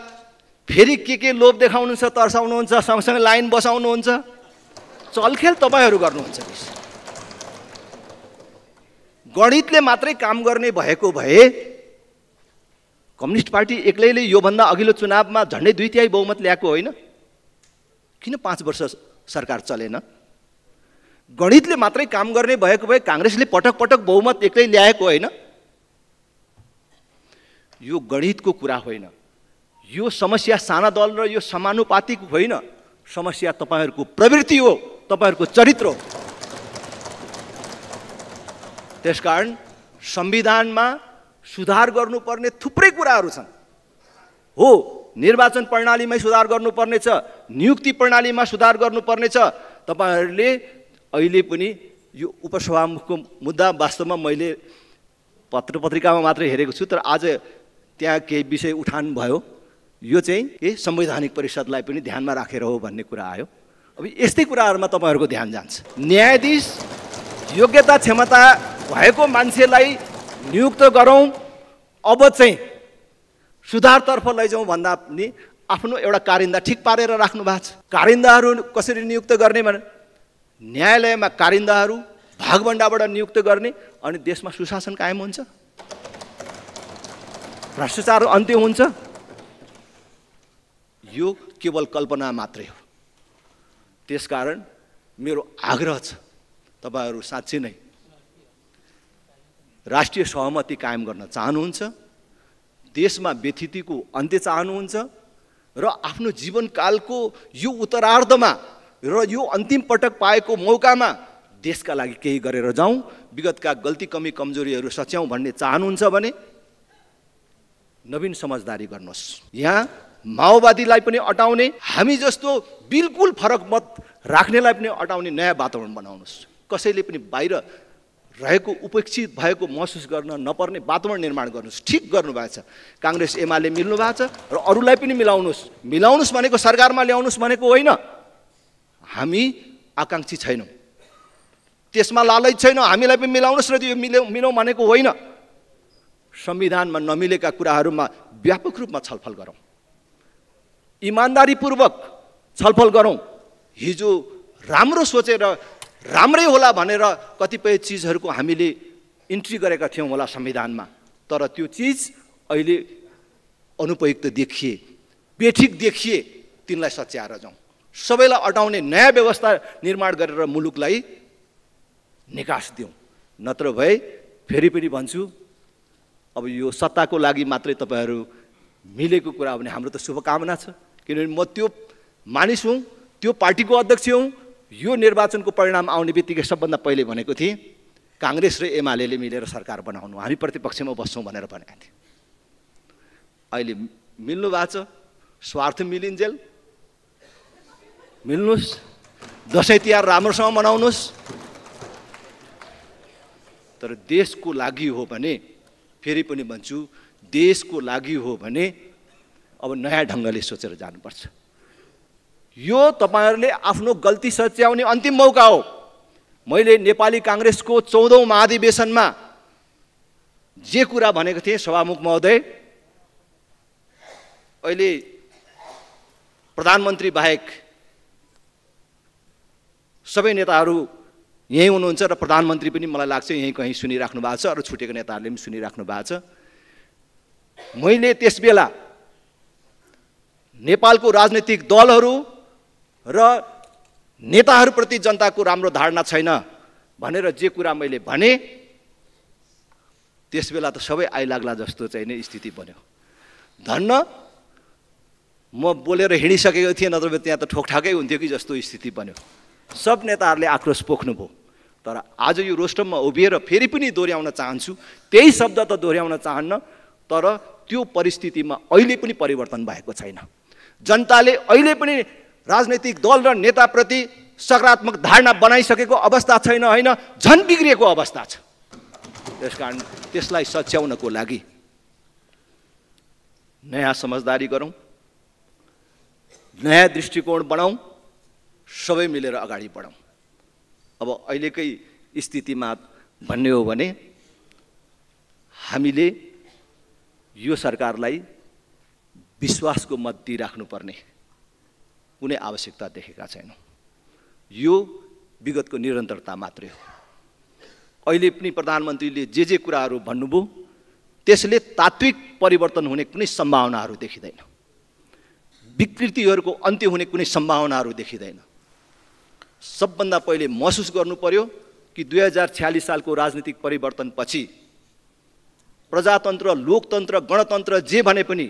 फेरि के के लोभ देखाउनुहुन्छ तर्साउनुहुन्छ सँगसँगै लाइन बसाउनुहुन्छ चलखेल तपाईँहरू गर्नुहुन्छ गणितले मात्रै काम गर्ने भएको भए कम्युनिस्ट पार्टी एक्लैले योभन्दा अघिल्लो चुनावमा झन्डै दुई तिहाई बहुमत ल्याएको होइन किन पाँच वर्ष सरकार चलेन गणितले मात्रै काम गर्ने भएको भए काङ्ग्रेसले पटक पटक बहुमत एक्लै ल्याएको होइन यो गणितको कुरा होइन यो समस्या साना दल र यो समानुपातिक होइन समस्या तपाईँहरूको प्रवृत्ति हो तपाईँहरूको चरित्र हो त्यसकारण संविधानमा सुधार गर्नुपर्ने थुप्रै कुराहरू छन् हो निर्वाचन प्रणालीमै सुधार गर्नुपर्नेछ नियुक्ति प्रणालीमा सुधार गर्नुपर्नेछ तपाईँहरूले अहिले पनि यो उपसभामुखको मुद्दा वास्तवमा मैले पत्र पत्रिकामा मात्रै हेरेको छु तर आज त्यहाँ केही विषय उठान भयो यो चाहिँ के संवैधानिक परिषदलाई पनि ध्यानमा राखेर हो भन्ने कुरा आयो अब यस्तै कुराहरूमा तपाईँहरूको ध्यान जान्छ न्यायाधीश योग्यता क्षमता भएको मान्छेलाई नियुक्त गरौँ अब चाहिँ सुधारतर्फ लैजाउँ भन्दा पनि आफ्नो एउटा कारिन्दा ठिक पारेर राख्नु भएको छ कारिन्दाहरू कसरी नियुक्त गर्ने भने न्यायालयमा कारिन्दाहरू भागभन्डाबाट नियुक्त गर्ने अनि देशमा सुशासन कायम हुन्छ भ्रष्टाचार अन्त्य हुन्छ यो केवल कल्पना मात्रै हो त्यसकारण मेरो आग्रह छ तपाईँहरू साँच्ची नै राष्ट्रिय सहमति कायम गर्न चाहनुहुन्छ देशमा व्यथितिको अन्त्य चाहनुहुन्छ र आफ्नो जीवनकालको यो उत्तरार्धमा र यो अन्तिम पटक पाएको मौकामा देशका लागि केही गरेर जाउँ विगतका गल्ती कमी कमजोरीहरू सच्याउँ भन्ने चाहनुहुन्छ भने नवीन समझदारी गर्नुहोस् यहाँ माओवादीलाई पनि अटाउने हामी जस्तो बिल्कुल फरक मत राख्नेलाई पनि अटाउने नयाँ वातावरण बनाउनुहोस् कसैले पनि बाहिर रहेको उपेक्षित भएको महसुस गर्न नपर्ने वातावरण निर्माण गर्नुहोस् ठिक गर्नुभएको छ काङ्ग्रेस एमाले मिल्नु भएको छ र अरूलाई पनि मिलाउनुहोस् मिलाउनुहोस् भनेको सरकारमा ल्याउनुहोस् भनेको होइन हामी आकाङ्क्षी छैनौँ त्यसमा लालच छैन हामीलाई पनि मिलाउनुहोस् र त्यो मिलाउ मिलाउँ भनेको होइन संविधानमा नमिलेका कुराहरूमा व्यापक रूपमा छलफल गरौँ इमान्दारीपूर्वक छलफल गरौँ हिजो राम्रो सोचेर राम्रै होला भनेर कतिपय चिजहरूको हामीले इन्ट्री गरेका थियौँ होला संविधानमा तर त्यो चिज अहिले अनुपयुक्त देखिए बेठिक देखिए तिनलाई सच्याएर जाउँ सबैलाई अटाउने नयाँ व्यवस्था निर्माण गरेर मुलुकलाई निकास दिउँ नत्र भए फेरि पनि भन्छु अब यो सत्ताको लागि मात्रै तपाईँहरू मिलेको कुरा हो भने हाम्रो त शुभकामना छ किनभने म त्यो मानिस हुँ त्यो पार्टीको अध्यक्ष हुँ यो निर्वाचनको परिणाम आउने बित्तिकै सबभन्दा पहिले भनेको थिएँ काङ्ग्रेस र एमाले मिलेर सरकार बनाउनु हामी प्रतिपक्षमा बस्छौँ भनेर भनेका थिएँ अहिले मिल्नु भएको छ स्वार्थ मिलिन्जेल मिल्नुहोस् दसैँ तिहार राम्रोसँग मनाउनुहोस् तर देशको लागि हो भने फेरि पनि भन्छु देशको लागि हो भने अब नयाँ ढङ्गले सोचेर जानुपर्छ यो तपाईँहरूले आफ्नो गल्ती सच्याउने अन्तिम मौका हो मैले नेपाली काङ्ग्रेसको चौधौँ महाधिवेशनमा जे कुरा भनेको थिएँ सभामुख महोदय अहिले प्रधानमन्त्री बाहेक सबै नेताहरू यहीँ हुनुहुन्छ र प्रधानमन्त्री पनि मलाई लाग्छ यहीँ कहीँ सुनिराख्नु भएको छ अरू छुटेको नेताहरूले पनि सुनिराख्नु भएको छ मैले त्यसबेला नेपालको राजनैतिक दलहरू र नेताहरूप्रति जनताको राम्रो धारणा छैन भनेर जे कुरा मैले भने त्यस बेला त सबै आइलाग्ला जस्तो चाहिँ नै स्थिति बन्यो धन्न म बोलेर हिँडिसकेको थिएँ नत्र त्यहाँ त ठोकठाकै हुन्थ्यो कि जस्तो स्थिति बन्यो सब नेताहरूले आक्रोश पोख्नुभयो तर आज यो रोस्टममा उभिएर फेरि पनि दोहोऱ्याउन चाहन्छु त्यही शब्द त दोहोऱ्याउन चाहन्न तर त्यो परिस्थितिमा अहिले पनि परिवर्तन भएको छैन जनताले अहिले पनि राजनैतिक दल र नेताप्रति सकारात्मक धारणा बनाइसकेको अवस्था छैन होइन झन् बिग्रिएको अवस्था छ त्यस कारण त्यसलाई सच्याउनको लागि नयाँ समझदारी गरौँ नयाँ दृष्टिकोण बनाऊ सबै मिलेर अगाडि बढौँ अब अहिलेकै स्थितिमा भन्ने हो भने हामीले यो सरकारलाई विश्वासको मत दिइराख्नुपर्ने कुनै आवश्यकता देखेका छैनौँ यो विगतको निरन्तरता मात्रै हो अहिले पनि प्रधानमन्त्रीले जे जे कुराहरू भन्नुभयो त्यसले तात्विक परिवर्तन हुने कुनै सम्भावनाहरू देखिँदैन विकृतिहरूको अन्त्य हुने कुनै सम्भावनाहरू देखिँदैन सबभन्दा पहिले महसुस गर्नु पर्यो कि दुई हजार छ्यालिस सालको राजनीतिक परिवर्तनपछि प्रजातन्त्र लोकतन्त्र गणतन्त्र जे भने पनि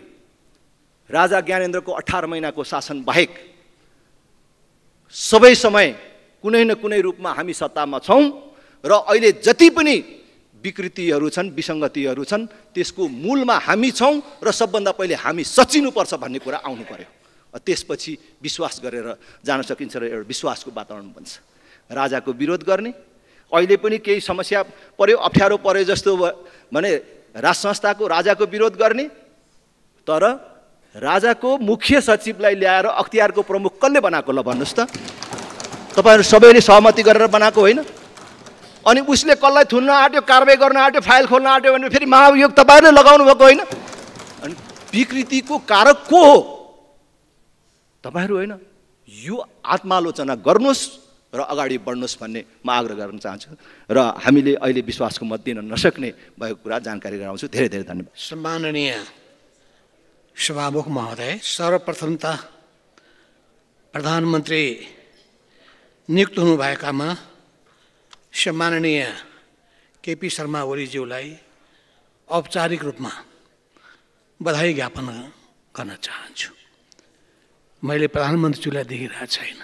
राजा ज्ञानेन्द्रको अठार महिनाको शासन बाहेक सबै समय कुनै न कुनै रूपमा हामी सत्तामा छौँ र अहिले जति पनि विकृतिहरू छन् विसङ्गतिहरू छन् त्यसको मूलमा हामी छौँ र सबभन्दा पहिले हामी सचिनुपर्छ भन्ने कुरा आउनु पऱ्यो त्यसपछि विश्वास गरेर जान सकिन्छ र एउटा विश्वासको वातावरण बन्छ राजाको विरोध गर्ने अहिले पनि केही समस्या पऱ्यो अप्ठ्यारो पऱ्यो जस्तो भने राज संस्थाको राजाको विरोध गर्ने तर राजाको मुख्य सचिवलाई ल्याएर अख्तियारको प्रमुख कसले बनाएको ल भन्नुहोस् त तपाईँहरू सबैले सहमति गरेर बनाएको होइन अनि उसले कसलाई थुन्न आँट्यो कारवाही गर्न आँट्यो फाइल खोल्न आँट्यो भने फेरि महाभियोग तपाईँहरूले लगाउनु भएको होइन अनि विकृतिको कारक को हो तपाईँहरू होइन यो आत्मालोचना गर्नुहोस् र अगाडि बढ्नुहोस् भन्ने म आग्रह गर्न चाहन्छु र हामीले अहिले विश्वासको मत दिन नसक्ने भएको कुरा जानकारी गराउँछु धेरै धेरै धन्यवाद सम्माननीय सभामुख महोदय सर्वप्रथम त प्रधानमन्त्री नियुक्त हुनुभएकामा सम्माननीय केपी शर्मा ओलीज्यूलाई औपचारिक रूपमा बधाई ज्ञापन गर्न चाहन्छु मैले प्रधानमन्त्रीज्यूलाई देखिरहेको छैन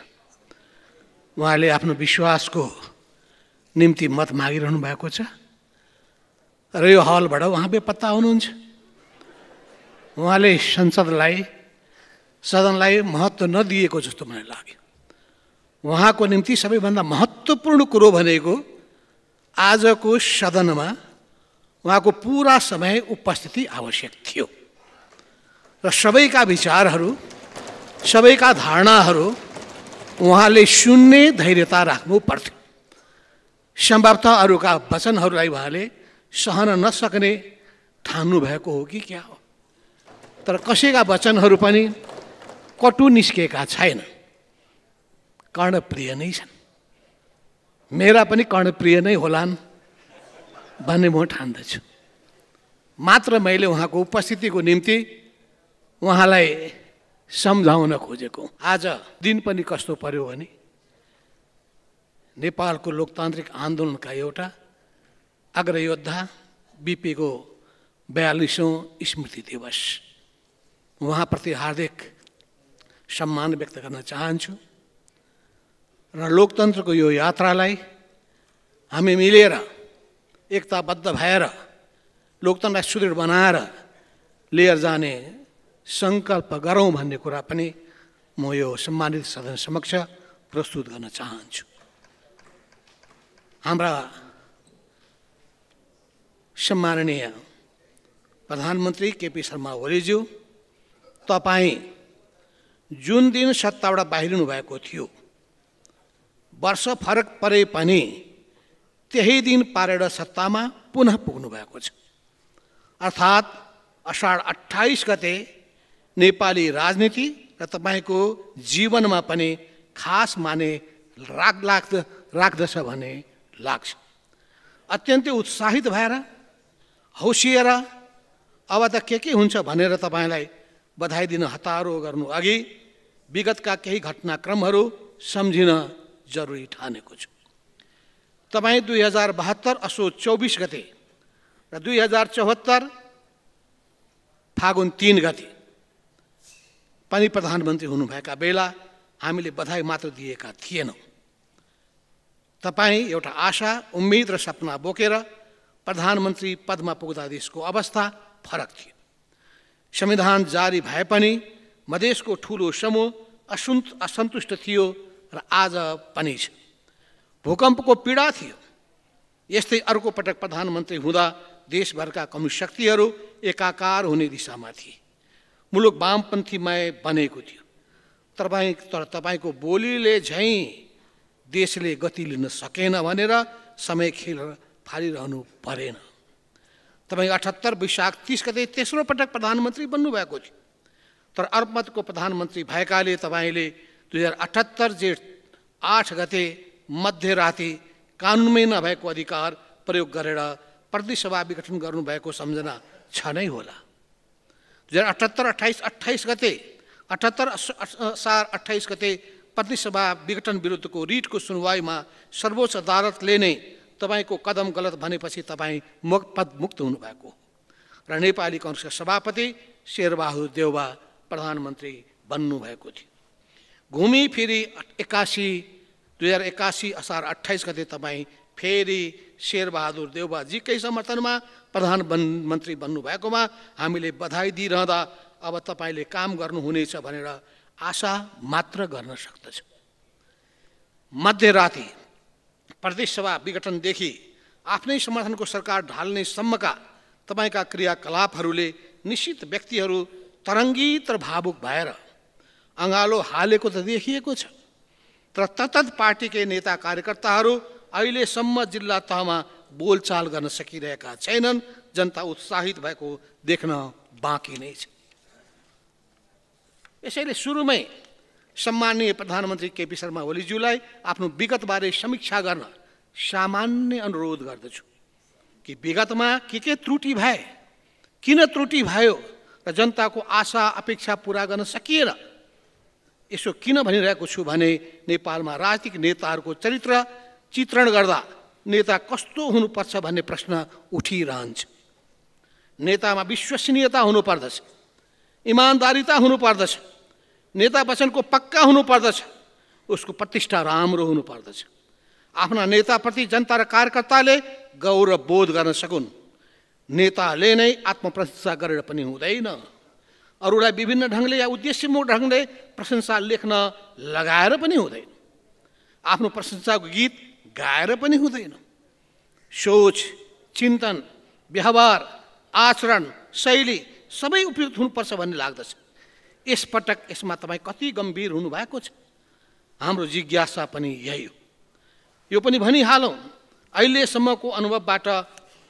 उहाँले आफ्नो विश्वासको निम्ति मत मागिरहनु भएको छ र यो हलबाट उहाँ बेपत्ता हुनुहुन्छ उहाँले संसदलाई सदनलाई महत्त्व जो मैं लगे वहाँ को निम्ति भाग महत्वपूर्ण कुरो आज को सदन में वहाँ को पूरा समय उपस्थिति आवश्यक का विचार सब का धारणा वहाँ उहाँले सुन्ने धैर्यता पर्थ पर्थ्यो सम्भवतः का वचन वहाँ सहन न सी हो कि क्या हो तर कसैका वचनहरू पनि कटु निस्केका छैन कर्णप्रिय नै छन् मेरा पनि कर्णप्रिय नै होलान् भन्ने म ठान्दछु मात्र मैले उहाँको उपस्थितिको निम्ति उहाँलाई सम्झाउन खोजेको आज दिन पनि कस्तो पर्यो भने नेपालको लोकतान्त्रिक आन्दोलनका एउटा अग्रयोद्धा बिपीको बयालिसौँ स्मृति दिवस उहाँप्रति हार्दिक सम्मान व्यक्त गर्न चाहन्छु र लोकतन्त्रको यो यात्रालाई हामी मिलेर एकताबद्ध भएर लोकतन्त्रलाई सुदृढ बनाएर लिएर जाने सङ्कल्प गरौँ भन्ने कुरा पनि म यो सम्मानित सदन समक्ष प्रस्तुत गर्न चाहन्छु हाम्रा सम्माननीय प्रधानमन्त्री केपी शर्मा ओलीज्यू तपाईँ जुन दिन सत्ताबाट बाहिरिनु भएको थियो वर्ष फरक परे पनि त्यही दिन पारेर सत्तामा पुनः पुग्नु भएको छ अर्थात् असाढ अठाइस गते नेपाली राजनीति र तपाईँको जीवनमा पनि खास माने राग लाग्द राख्दछ भने लाग्छ अत्यन्तै उत्साहित भएर हौसिएर अब त के के हुन्छ भनेर तपाईँलाई बधाई दिन हतारो गर्नु अघि विगतका केही घटनाक्रमहरू सम्झिन जरुरी ठानेको छु तपाईँ दुई हजार बहत्तर असो चौबिस गते र दुई हजार चौहत्तर फागुन तिन गते पनि प्रधानमन्त्री हुनुभएका बेला हामीले बधाई मात्र दिएका थिएनौँ तपाईँ एउटा आशा उम्मेद र सपना बोकेर प्रधानमन्त्री पदमा पुग्दा देशको अवस्था फरक थियो संविधान जारी भए पनि मधेसको ठुलो समूह असुन् असन्तुष्ट थियो र आज पनि छ भूकम्पको पीडा थियो यस्तै अर्को पटक प्रधानमन्त्री हुँदा देशभरका कम्युनिस्ट शक्तिहरू एकाकार हुने दिशामा थिए मुलुक वामपन्थीमय बनेको थियो तपाईँ तर तपाईँको बोलीले झैँ देशले गति लिन सकेन भनेर समय खेलेर फालिरहनु परेन तपाईँको अठहत्तर वैशाख तिस गते तेस्रो पटक प्रधानमन्त्री बन्नुभएको थियो तर अर्पमतको प्रधानमन्त्री भएकाले तपाईँले दुई हजार अठहत्तर जेठ आठ गते मध्यराति कानुनमै नभएको अधिकार प्रयोग गरेर प्रतिसभा विघटन गर्नुभएको सम्झना छ नै होला दुई हजार अठहत्तर अठाइस अठाइस गते अठहत्तर सार अठाइस गते प्रतिसभा विघटन विरुद्धको रिटको सुनवाईमा सर्वोच्च अदालतले नै तपाईँको कदम गलत भनेपछि तपाईँ मुख पदमुक्त हुनुभएको र नेपाली कङ्ग्रेसका सभापति शेरबहादुर देउवा प्रधानमन्त्री बन्नुभएको थियो घुमी फेरि एक्कासी दुई हजार एक्कासी असार अठाइस गते तपाईँ फेरि शेरबहादुर देउबाजीकै समर्थनमा प्रधानमन्त्री बन्नुभएकोमा हामीले बधाई दिइरहँदा अब तपाईँले काम गर्नुहुनेछ भनेर आशा मात्र गर्न सक्दछ मध्यराति प्रदेशसभा विघटनदेखि आफ्नै समर्थनको सरकार ढाल्ने सम्मका तपाईँका क्रियाकलापहरूले निश्चित व्यक्तिहरू तरङ्गित र भावुक भएर अँगालो हालेको त देखिएको छ तर तत्त पार्टीकै नेता कार्यकर्ताहरू अहिलेसम्म जिल्ला तहमा बोलचाल गर्न सकिरहेका छैनन् जनता उत्साहित भएको देख्न बाँकी नै छ यसैले सुरुमै सम्माननीय प्रधानमन्त्री केपी शर्मा ओलीज्यूलाई आफ्नो विगतबारे समीक्षा गर्न सामान्य अनुरोध गर्दछु कि विगतमा के के त्रुटि भए किन त्रुटि भयो र जनताको आशा अपेक्षा पुरा गर्न सकिएन यसो किन भनिरहेको छु भने नेपालमा राजनीतिक नेताहरूको चरित्र चित्रण गर्दा नेता कस्तो हुनुपर्छ भन्ने प्रश्न उठिरहन्छ नेतामा विश्वसनीयता हुनुपर्दछ इमान्दारिता हुनुपर्दछ नेता वचनको पक्का हुनुपर्दछ उसको प्रतिष्ठा राम्रो हुनुपर्दछ आफ्ना नेताप्रति जनता र कार्यकर्ताले गौरव बोध गर्न सकुन् नेताले नै आत्मप्रशंसा गरेर पनि हुँदैन अरूलाई विभिन्न ढङ्गले या उद्देश्यमूल ढङ्गले प्रशंसा लेख्न लगाएर पनि हुँदैन आफ्नो प्रशंसाको गीत गाएर पनि हुँदैन सोच चिन्तन व्यवहार आचरण शैली सबै उपयुक्त हुनुपर्छ भन्ने लाग्दछ यसपटक यसमा तपाईँ कति गम्भीर हुनुभएको छ हाम्रो जिज्ञासा पनि यही हो यो पनि भनिहालौँ अहिलेसम्मको अनुभवबाट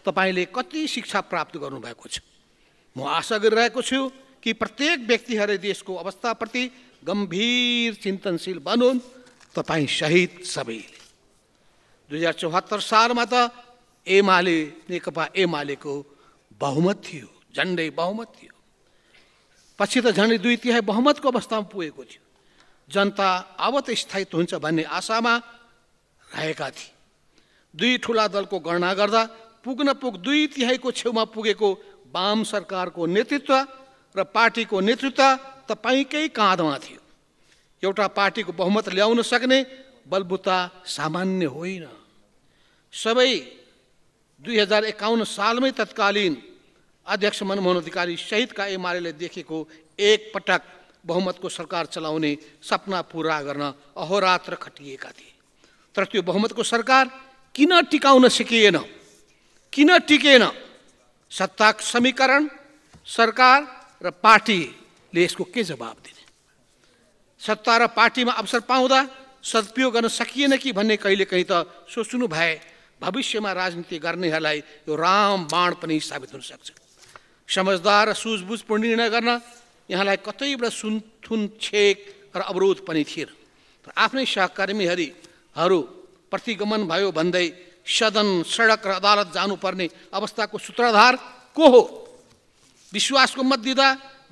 तपाईँले कति शिक्षा प्राप्त गर्नुभएको छ म आशा गरिरहेको छु कि प्रत्येक व्यक्तिहरू देशको अवस्थाप्रति गम्भीर चिन्तनशील बनोन् तपाईँ सहित सबैले दुई हजार चौहत्तर सालमा त एमाले नेकपा एमालेको बहुमत थियो झन्डै बहुमत थियो पछि त झन्डै दुई तिहाई बहुमतको अवस्थामा पुगेको थियो जनता आवत स्थायित्व हुन्छ भन्ने आशामा रहेका थिए दुई ठुला दलको गणना गर्दा पुग्न पुग दुई तिहाईको छेउमा पुगेको वाम सरकारको नेतृत्व र पार्टीको नेतृत्व तपाईँकै काँधमा थियो एउटा पार्टीको बहुमत ल्याउन सक्ने बलबुता सामान्य होइन सबै दुई हजार एकाउन्न सालमै तत्कालीन अध्यक्ष मनमोहन अधिकारी सहितका एमाले देखेको एकपटक बहुमतको सरकार चलाउने सपना पुरा गर्न अहोरात्र खटिएका थिए तर त्यो बहुमतको सरकार किन टिकाउन सकिएन किन टिकेन सत्ता समीकरण सरकार र पार्टीले यसको के जवाब दिने सत्ता र पार्टीमा अवसर पाउँदा सदुपयोग गर्न सकिएन कि भन्ने कहिले कहीँ त सोच्नु भए भविष्यमा राजनीति गर्नेहरूलाई यो राम बाण पनि साबित हुन सक्छ समझदार पर निर्णय यहाँ यहाँलाई कतैबाट सुनथुन छेक और अवरोध पनि थिए तर आफ्नै प्रतिगमन भयो भन्दै सदन सडक र अदालत जानुपर्ने अवस्थाको सूत्रधार को हो विश्वासको मत दिँदा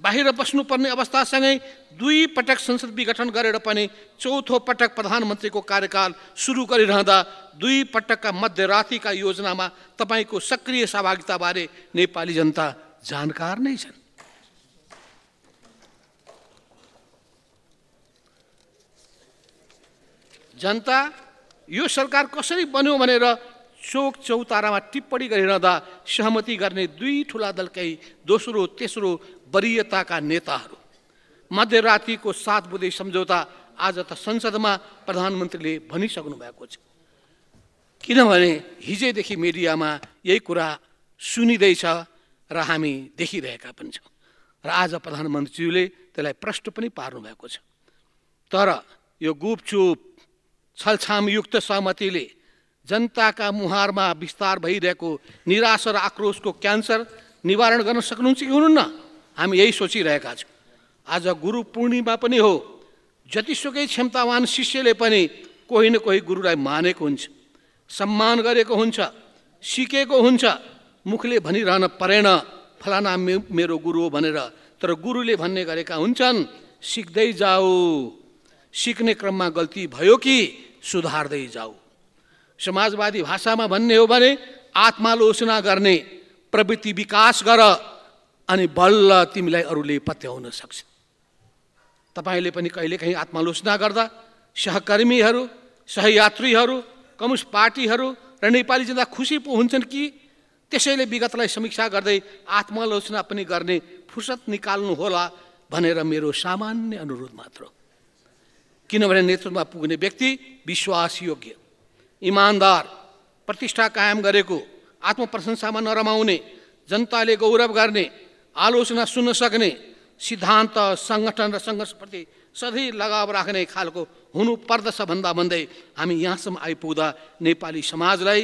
बाहिर बस्नुपर्ने अवस्थासँगै दुई पटक संसद विघटन गरेर पनि चौथो पटक प्रधानमन्त्रीको कार्यकाल सुरु गरिरहँदा दुई पटकका मध्यरातिका योजनामा तपाईँको सक्रिय सहभागिताबारे नेपाली जनता जानकार नै छन् जनता यो सरकार कसरी बन्यो भनेर चोक चौतारामा टिप्पणी गरिरहँदा सहमति गर्ने दुई ठुला दलकै दोस्रो तेस्रो वरियताका नेताहरू मध्यरातिको सात बुधे सम्झौता आज त संसदमा प्रधानमन्त्रीले भनिसक्नु भएको छ किनभने हिजैदेखि मिडियामा यही कुरा सुनिँदैछ र हामी देखिरहेका पनि छौँ र आज प्रधानमन्त्रीज्यूले त्यसलाई प्रष्ट पनि पार्नुभएको छ तर यो गुपचुप छलछामयुक्त सहमतिले जनताका मुहारमा विस्तार भइरहेको निराश र आक्रोशको क्यान्सर निवारण गर्न सक्नुहुन्छ कि हुनुहुन्न हामी यही सोचिरहेका छौँ आज गुरु पूर्णिमा पनि हो जतिसुकै क्षमतावान शिष्यले पनि कोही न कोही गुरुलाई मानेको हुन्छ सम्मान गरेको हुन्छ सिकेको हुन्छ मुखले भनिरहन परेन फलाना मे मेरो गुरु हो भनेर तर गुरुले भन्ने गरेका हुन्छन् सिक्दै जाऊ सिक्ने क्रममा गल्ती भयो कि सुधार्दै जाऊ समाजवादी भाषामा भन्ने हो भने आत्मालोचना गर्ने प्रवृत्ति विकास गर अनि बल्ल तिमीलाई अरूले पत्याउन सक्छ तपाईँले पनि कहिलेकाहीँ आत्मालोचना गर्दा सहकर्मीहरू सहयात्रीहरू कम्युनिस्ट पार्टीहरू र नेपाली जनता खुसी पो हुन्छन् कि त्यसैले विगतलाई समीक्षा गर्दै आत्मालोचना पनि गर्ने फुर्सद निकाल्नु होला भनेर मेरो सामान्य अनुरोध मात्र किनभने नेतृत्वमा पुग्ने व्यक्ति विश्वासयोग्य इमान्दार प्रतिष्ठा कायम गरेको आत्मप्रशंसामा नरमाउने जनताले गौरव गर्ने आलोचना सुन्न सक्ने सिद्धान्त सङ्गठन र सङ्घर्षप्रति सधैँ लगाव राख्ने खालको हुनुपर्दछ भन्दा भन्दै हामी यहाँसम्म आइपुग्दा नेपाली समाजलाई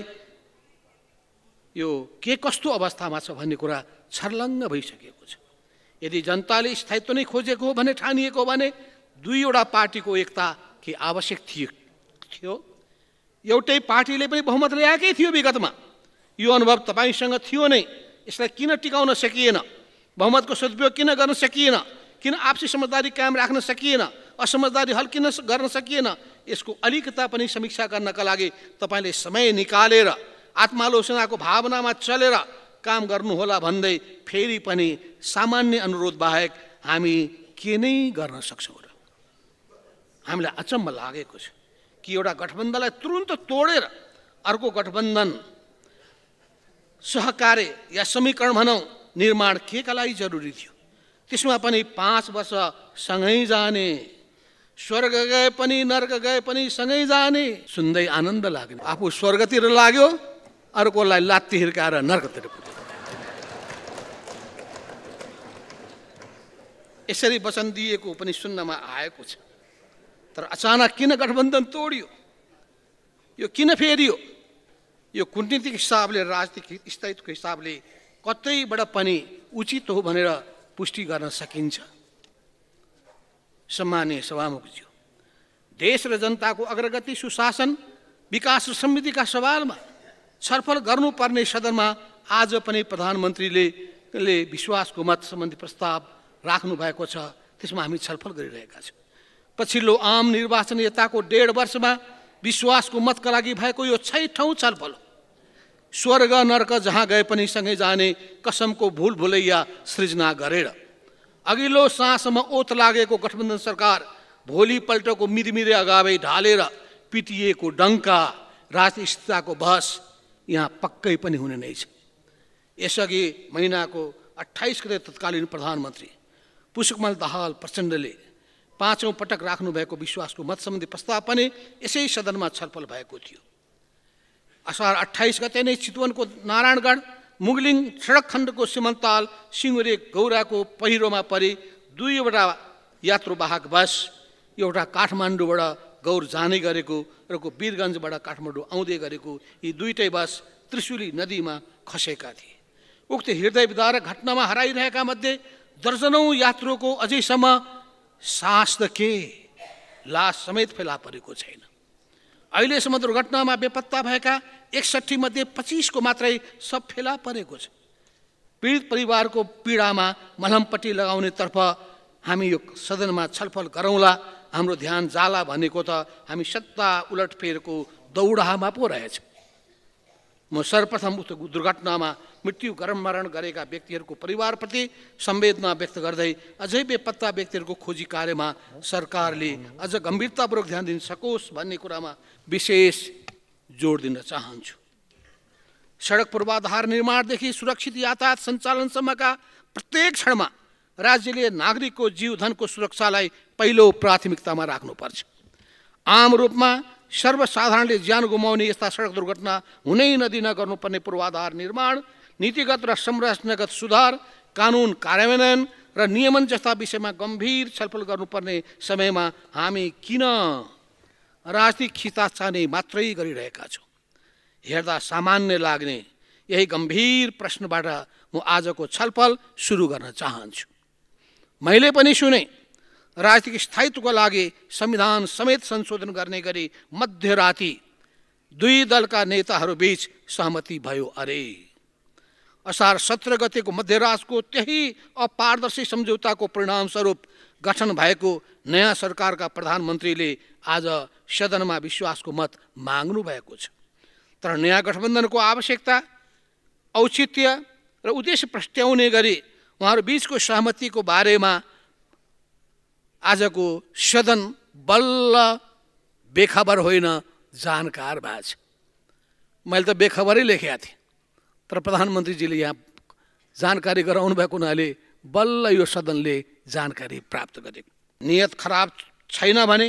यो के कस्तो अवस्थामा छ भन्ने कुरा छर्लङ्ग भइसकेको छ यदि जनताले स्थायित्व नै खोजेको हो भने ठानिएको हो भने दुईवटा पार्टीको एकता के आवश्यक थियो थियो एउटै पार्टीले पनि बहुमत ल्याएकै थियो विगतमा यो अनुभव तपाईँसँग थियो नै यसलाई किन टिकाउन सकिएन बहुमतको सदुपयोग किन गर्न सकिएन किन आपसी समझदारी कायम राख्न सकिएन असमझदारी हल किन गर्न सकिएन यसको अलिकता पनि समीक्षा गर्नका लागि तपाईँले समय निकालेर आत्मालोचनाको भावनामा चलेर काम गर्नुहोला भन्दै फेरि पनि सामान्य अनुरोध बाहेक हामी के नै गर्न सक्छौँ र हामीलाई अचम्म लागेको छ कि एउटा गठबन्धनलाई तुरुन्त तोडेर अर्को गठबन्धन सहकार्य या समीकरण भनौँ निर्माण के का लागि जरुरी थियो त्यसमा पनि पाँच वर्ष सँगै जाने स्वर्ग गए पनि नर्क गए पनि सँगै जाने सुन्दै आनन्द लाग्ने आफू स्वर्गतिर लाग्यो अर्कोलाई लात्ती हिर्काएर नर्कतिर पुग्छ यसरी वचन दिएको पनि सुन्नमा आएको छ तर अचानक किन गठबन्धन तोडियो यो किन फेरियो यो कुटनीतिक हिसाबले राजनीतिक स्थायित्वको हिसाबले कतैबाट पनि उचित हो भनेर पुष्टि गर्न सकिन्छ सम्मान्य सभामुखज्यू देश र जनताको अग्रगति सुशासन विकास र समृद्धिका सवालमा छलफल गर्नुपर्ने सदनमा आज पनि प्रधानमन्त्रीले ले विश्वासको मत सम्बन्धी प्रस्ताव राख्नु भएको छ त्यसमा हामी छलफल गरिरहेका छौँ पछिल्लो आम निर्वाचन यताको डेढ वर्षमा विश्वासको मतका लागि भएको यो छैठौँ छलफल हो स्वर्ग नर्क जहाँ गए पनि सँगै जाने कसमको भुल भुलैया सृजना गरेर अघिल्लो सासमा ओत लागेको गठबन्धन सरकार भोलिपल्टको मिरमिरे अगावै ढालेर पिटिएको डङ्का राजनीतिको बहस यहाँ पक्कै पनि हुने नै छ यसअघि महिनाको अठाइस गते तत्कालीन प्रधानमन्त्री पुष्पकमल दाहाल प्रचण्डले पाँचौँ पटक राख्नुभएको विश्वासको मत सम्बन्धी प्रस्ताव पनि यसै सदनमा छलफल भएको थियो असार अठाइस गते नै चितवनको नारायणगढ मुगलिङ सडक खण्डको सिमन्ताल सिङ्गुरे गौराको पहिरोमा परि दुईवटा यात्रुवाहक बस एउटा काठमाडौँबाट गौर जाने गरेको रको वीरगन्जबाट काठमाडौँ आउँदै गरेको यी दुईटै बस त्रिशुली नदीमा खसेका थिए उक्त हृदय घटनामा हराइरहेका मध्ये दर्जनौँ यात्रुको अझैसम्म सास त के लास समेत फेला परेको छैन अहिलेसम्म दुर्घटनामा बेपत्ता भएका एकसट्ठी मध्ये पच्चिसको मात्रै सब फेला परेको छ पीडित परिवारको पीडामा मलमपट्टि लगाउनेतर्फ हामी यो सदनमा छलफल गरौँला हाम्रो ध्यान जाला भनेको त हामी सत्ता उलटफेरको दौडाहामा पो रहेछ म सर्वप्रथम उक्त दुर्घटनामा मृत्यु गरम गरेका व्यक्तिहरूको परिवारप्रति संवेदना व्यक्त गर्दै अझै बेपत्ता व्यक्तिहरूको खोजी कार्यमा सरकारले अझ गम्भीरतापूर्वक ध्यान दिन सकोस् भन्ने कुरामा विशेष जोड दिन चाहन्छु सडक पूर्वाधार निर्माणदेखि सुरक्षित यातायात सञ्चालनसम्मका प्रत्येक क्षणमा राज्यले नागरिकको जीवधनको सुरक्षालाई पहिलो प्राथमिकतामा राख्नुपर्छ आम रूपमा सर्वसाधारणले ज्यान गुमाउने यस्ता सडक दुर्घटना हुनै नदिन गर्नुपर्ने पूर्वाधार निर्माण नीतिगत र संरचनागत सुधार कानुन कार्यान्वयन र नियमन जस्ता विषयमा गम्भीर छलफल गर्नुपर्ने समयमा हामी किन राजनीतिक खिताछाने मात्रै गरिरहेका छौँ हेर्दा सामान्य लाग्ने यही गम्भीर प्रश्नबाट म आजको छलफल सुरु गर्न चाहन्छु मैले पनि सुने राजनीतिक स्थायित्वको लागि संविधान समेत संशोधन गर्ने गरी मध्यराति दुई दलका नेताहरूबीच सहमति भयो अरे असार सत्र गतेको मध्यराजको त्यही अपारदर्शी सम्झौताको परिणामस्वरूप गठन भएको नयाँ सरकारका प्रधानमन्त्रीले आज सदनमा विश्वासको मत माग्नु भएको छ तर नयाँ गठबन्धनको आवश्यकता औचित्य र उद्देश्य प्रस्ट्याउने गरी उहाँहरू बिचको सहमतिको बारेमा आजको सदन बल्ल बेखबर होइन जानकार भएको छ मैले त बेखबरै लेखेका थिएँ तर प्रधानमन्त्रीजीले यहाँ जानकारी गराउनु भएको हुनाले बल्ल यो सदनले जानकारी प्राप्त गरेको नियत खराब छैन भने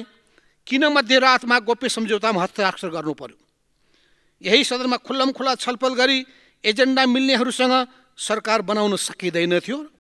किन मध्यरातमा गोप्य सम्झौतामा हस्ताक्षर गर्नु पर्यो यही सदनमा खुल्लम खुल्ला छलफल गरी एजेन्डा मिल्नेहरूसँग सरकार बनाउन सकिँदैन थियो